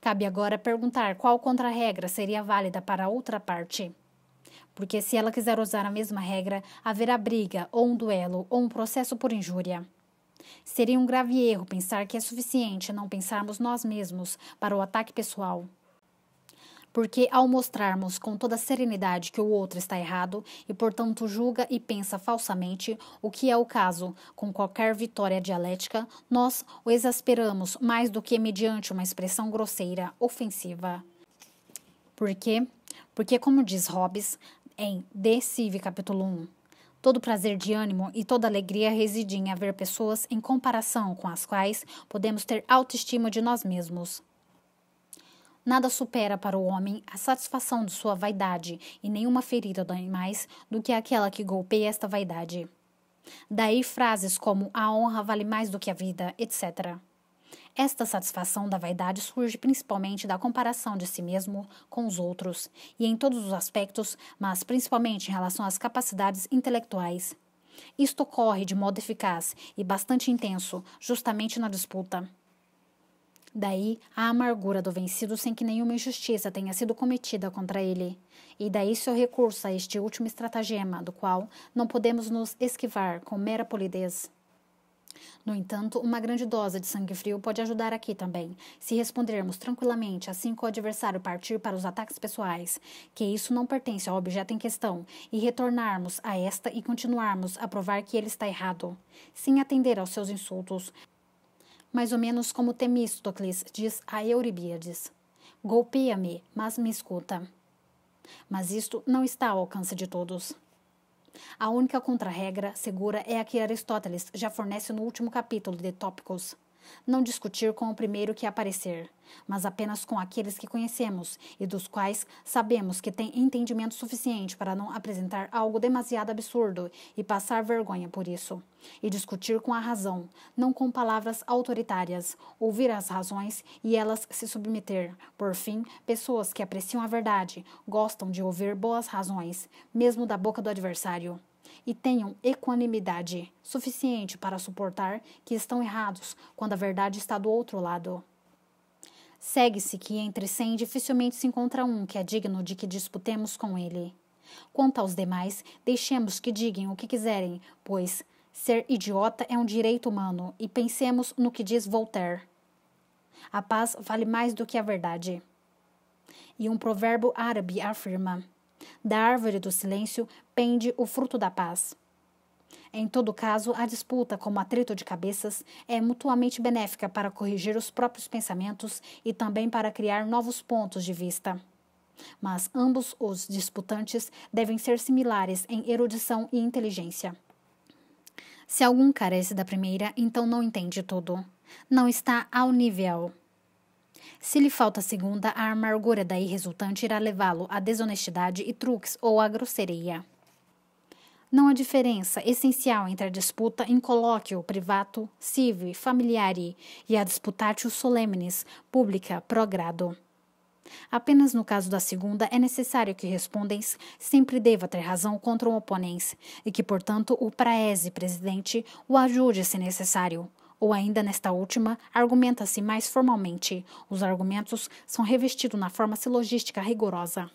Speaker 1: Cabe agora perguntar qual contra-regra seria válida para a outra parte. Porque se ela quiser usar a mesma regra, haverá briga, ou um duelo, ou um processo por injúria. Seria um grave erro pensar que é suficiente não pensarmos nós mesmos para o ataque pessoal. Porque ao mostrarmos com toda serenidade que o outro está errado e, portanto, julga e pensa falsamente, o que é o caso com qualquer vitória dialética, nós o exasperamos mais do que mediante uma expressão grosseira, ofensiva. Por quê? Porque, como diz Hobbes em De Cive, capítulo 1, Todo prazer de ânimo e toda alegria reside em haver pessoas em comparação com as quais podemos ter autoestima de nós mesmos. Nada supera para o homem a satisfação de sua vaidade, e nenhuma ferida dói mais do que aquela que golpeia esta vaidade. Daí frases como a honra vale mais do que a vida, etc. Esta satisfação da vaidade surge principalmente da comparação de si mesmo com os outros, e em todos os aspectos, mas principalmente em relação às capacidades intelectuais. Isto ocorre de modo eficaz e bastante intenso, justamente na disputa. Daí a amargura do vencido sem que nenhuma injustiça tenha sido cometida contra ele. E daí seu recurso a este último estratagema, do qual não podemos nos esquivar com mera polidez. No entanto, uma grande dose de sangue frio pode ajudar aqui também, se respondermos tranquilamente assim que o adversário partir para os ataques pessoais, que isso não pertence ao objeto em questão, e retornarmos a esta e continuarmos a provar que ele está errado, sem atender aos seus insultos, mais ou menos como Temístocles diz a Euribiades. Golpeia-me, mas me escuta. Mas isto não está ao alcance de todos. A única contrarregra segura é a que Aristóteles já fornece no último capítulo de Tópicos. Não discutir com o primeiro que aparecer, mas apenas com aqueles que conhecemos e dos quais sabemos que têm entendimento suficiente para não apresentar algo demasiado absurdo e passar vergonha por isso. E discutir com a razão, não com palavras autoritárias, ouvir as razões e elas se submeter. Por fim, pessoas que apreciam a verdade gostam de ouvir boas razões, mesmo da boca do adversário e tenham equanimidade suficiente para suportar que estão errados quando a verdade está do outro lado. Segue-se que entre cem dificilmente se encontra um que é digno de que disputemos com ele. Quanto aos demais, deixemos que digam o que quiserem, pois ser idiota é um direito humano e pensemos no que diz Voltaire. A paz vale mais do que a verdade. E um provérbio árabe afirma: da árvore do silêncio pende o fruto da paz. Em todo caso, a disputa, como atrito de cabeças, é mutuamente benéfica para corrigir os próprios pensamentos e também para criar novos pontos de vista. Mas ambos os disputantes devem ser similares em erudição e inteligência. Se algum carece da primeira, então não entende tudo. Não está ao nível. Se lhe falta a segunda, a amargura daí resultante irá levá-lo à desonestidade e truques ou à grosseria. Não há diferença essencial entre a disputa em colóquio, privato, civil, familiari e a disputatio solemnis, pública, progrado. Apenas no caso da segunda é necessário que o respondens sempre deva ter razão contra o oponente oponens e que, portanto, o praese presidente o ajude se necessário, ou ainda nesta última, argumenta-se mais formalmente. Os argumentos são revestidos na forma silogística rigorosa.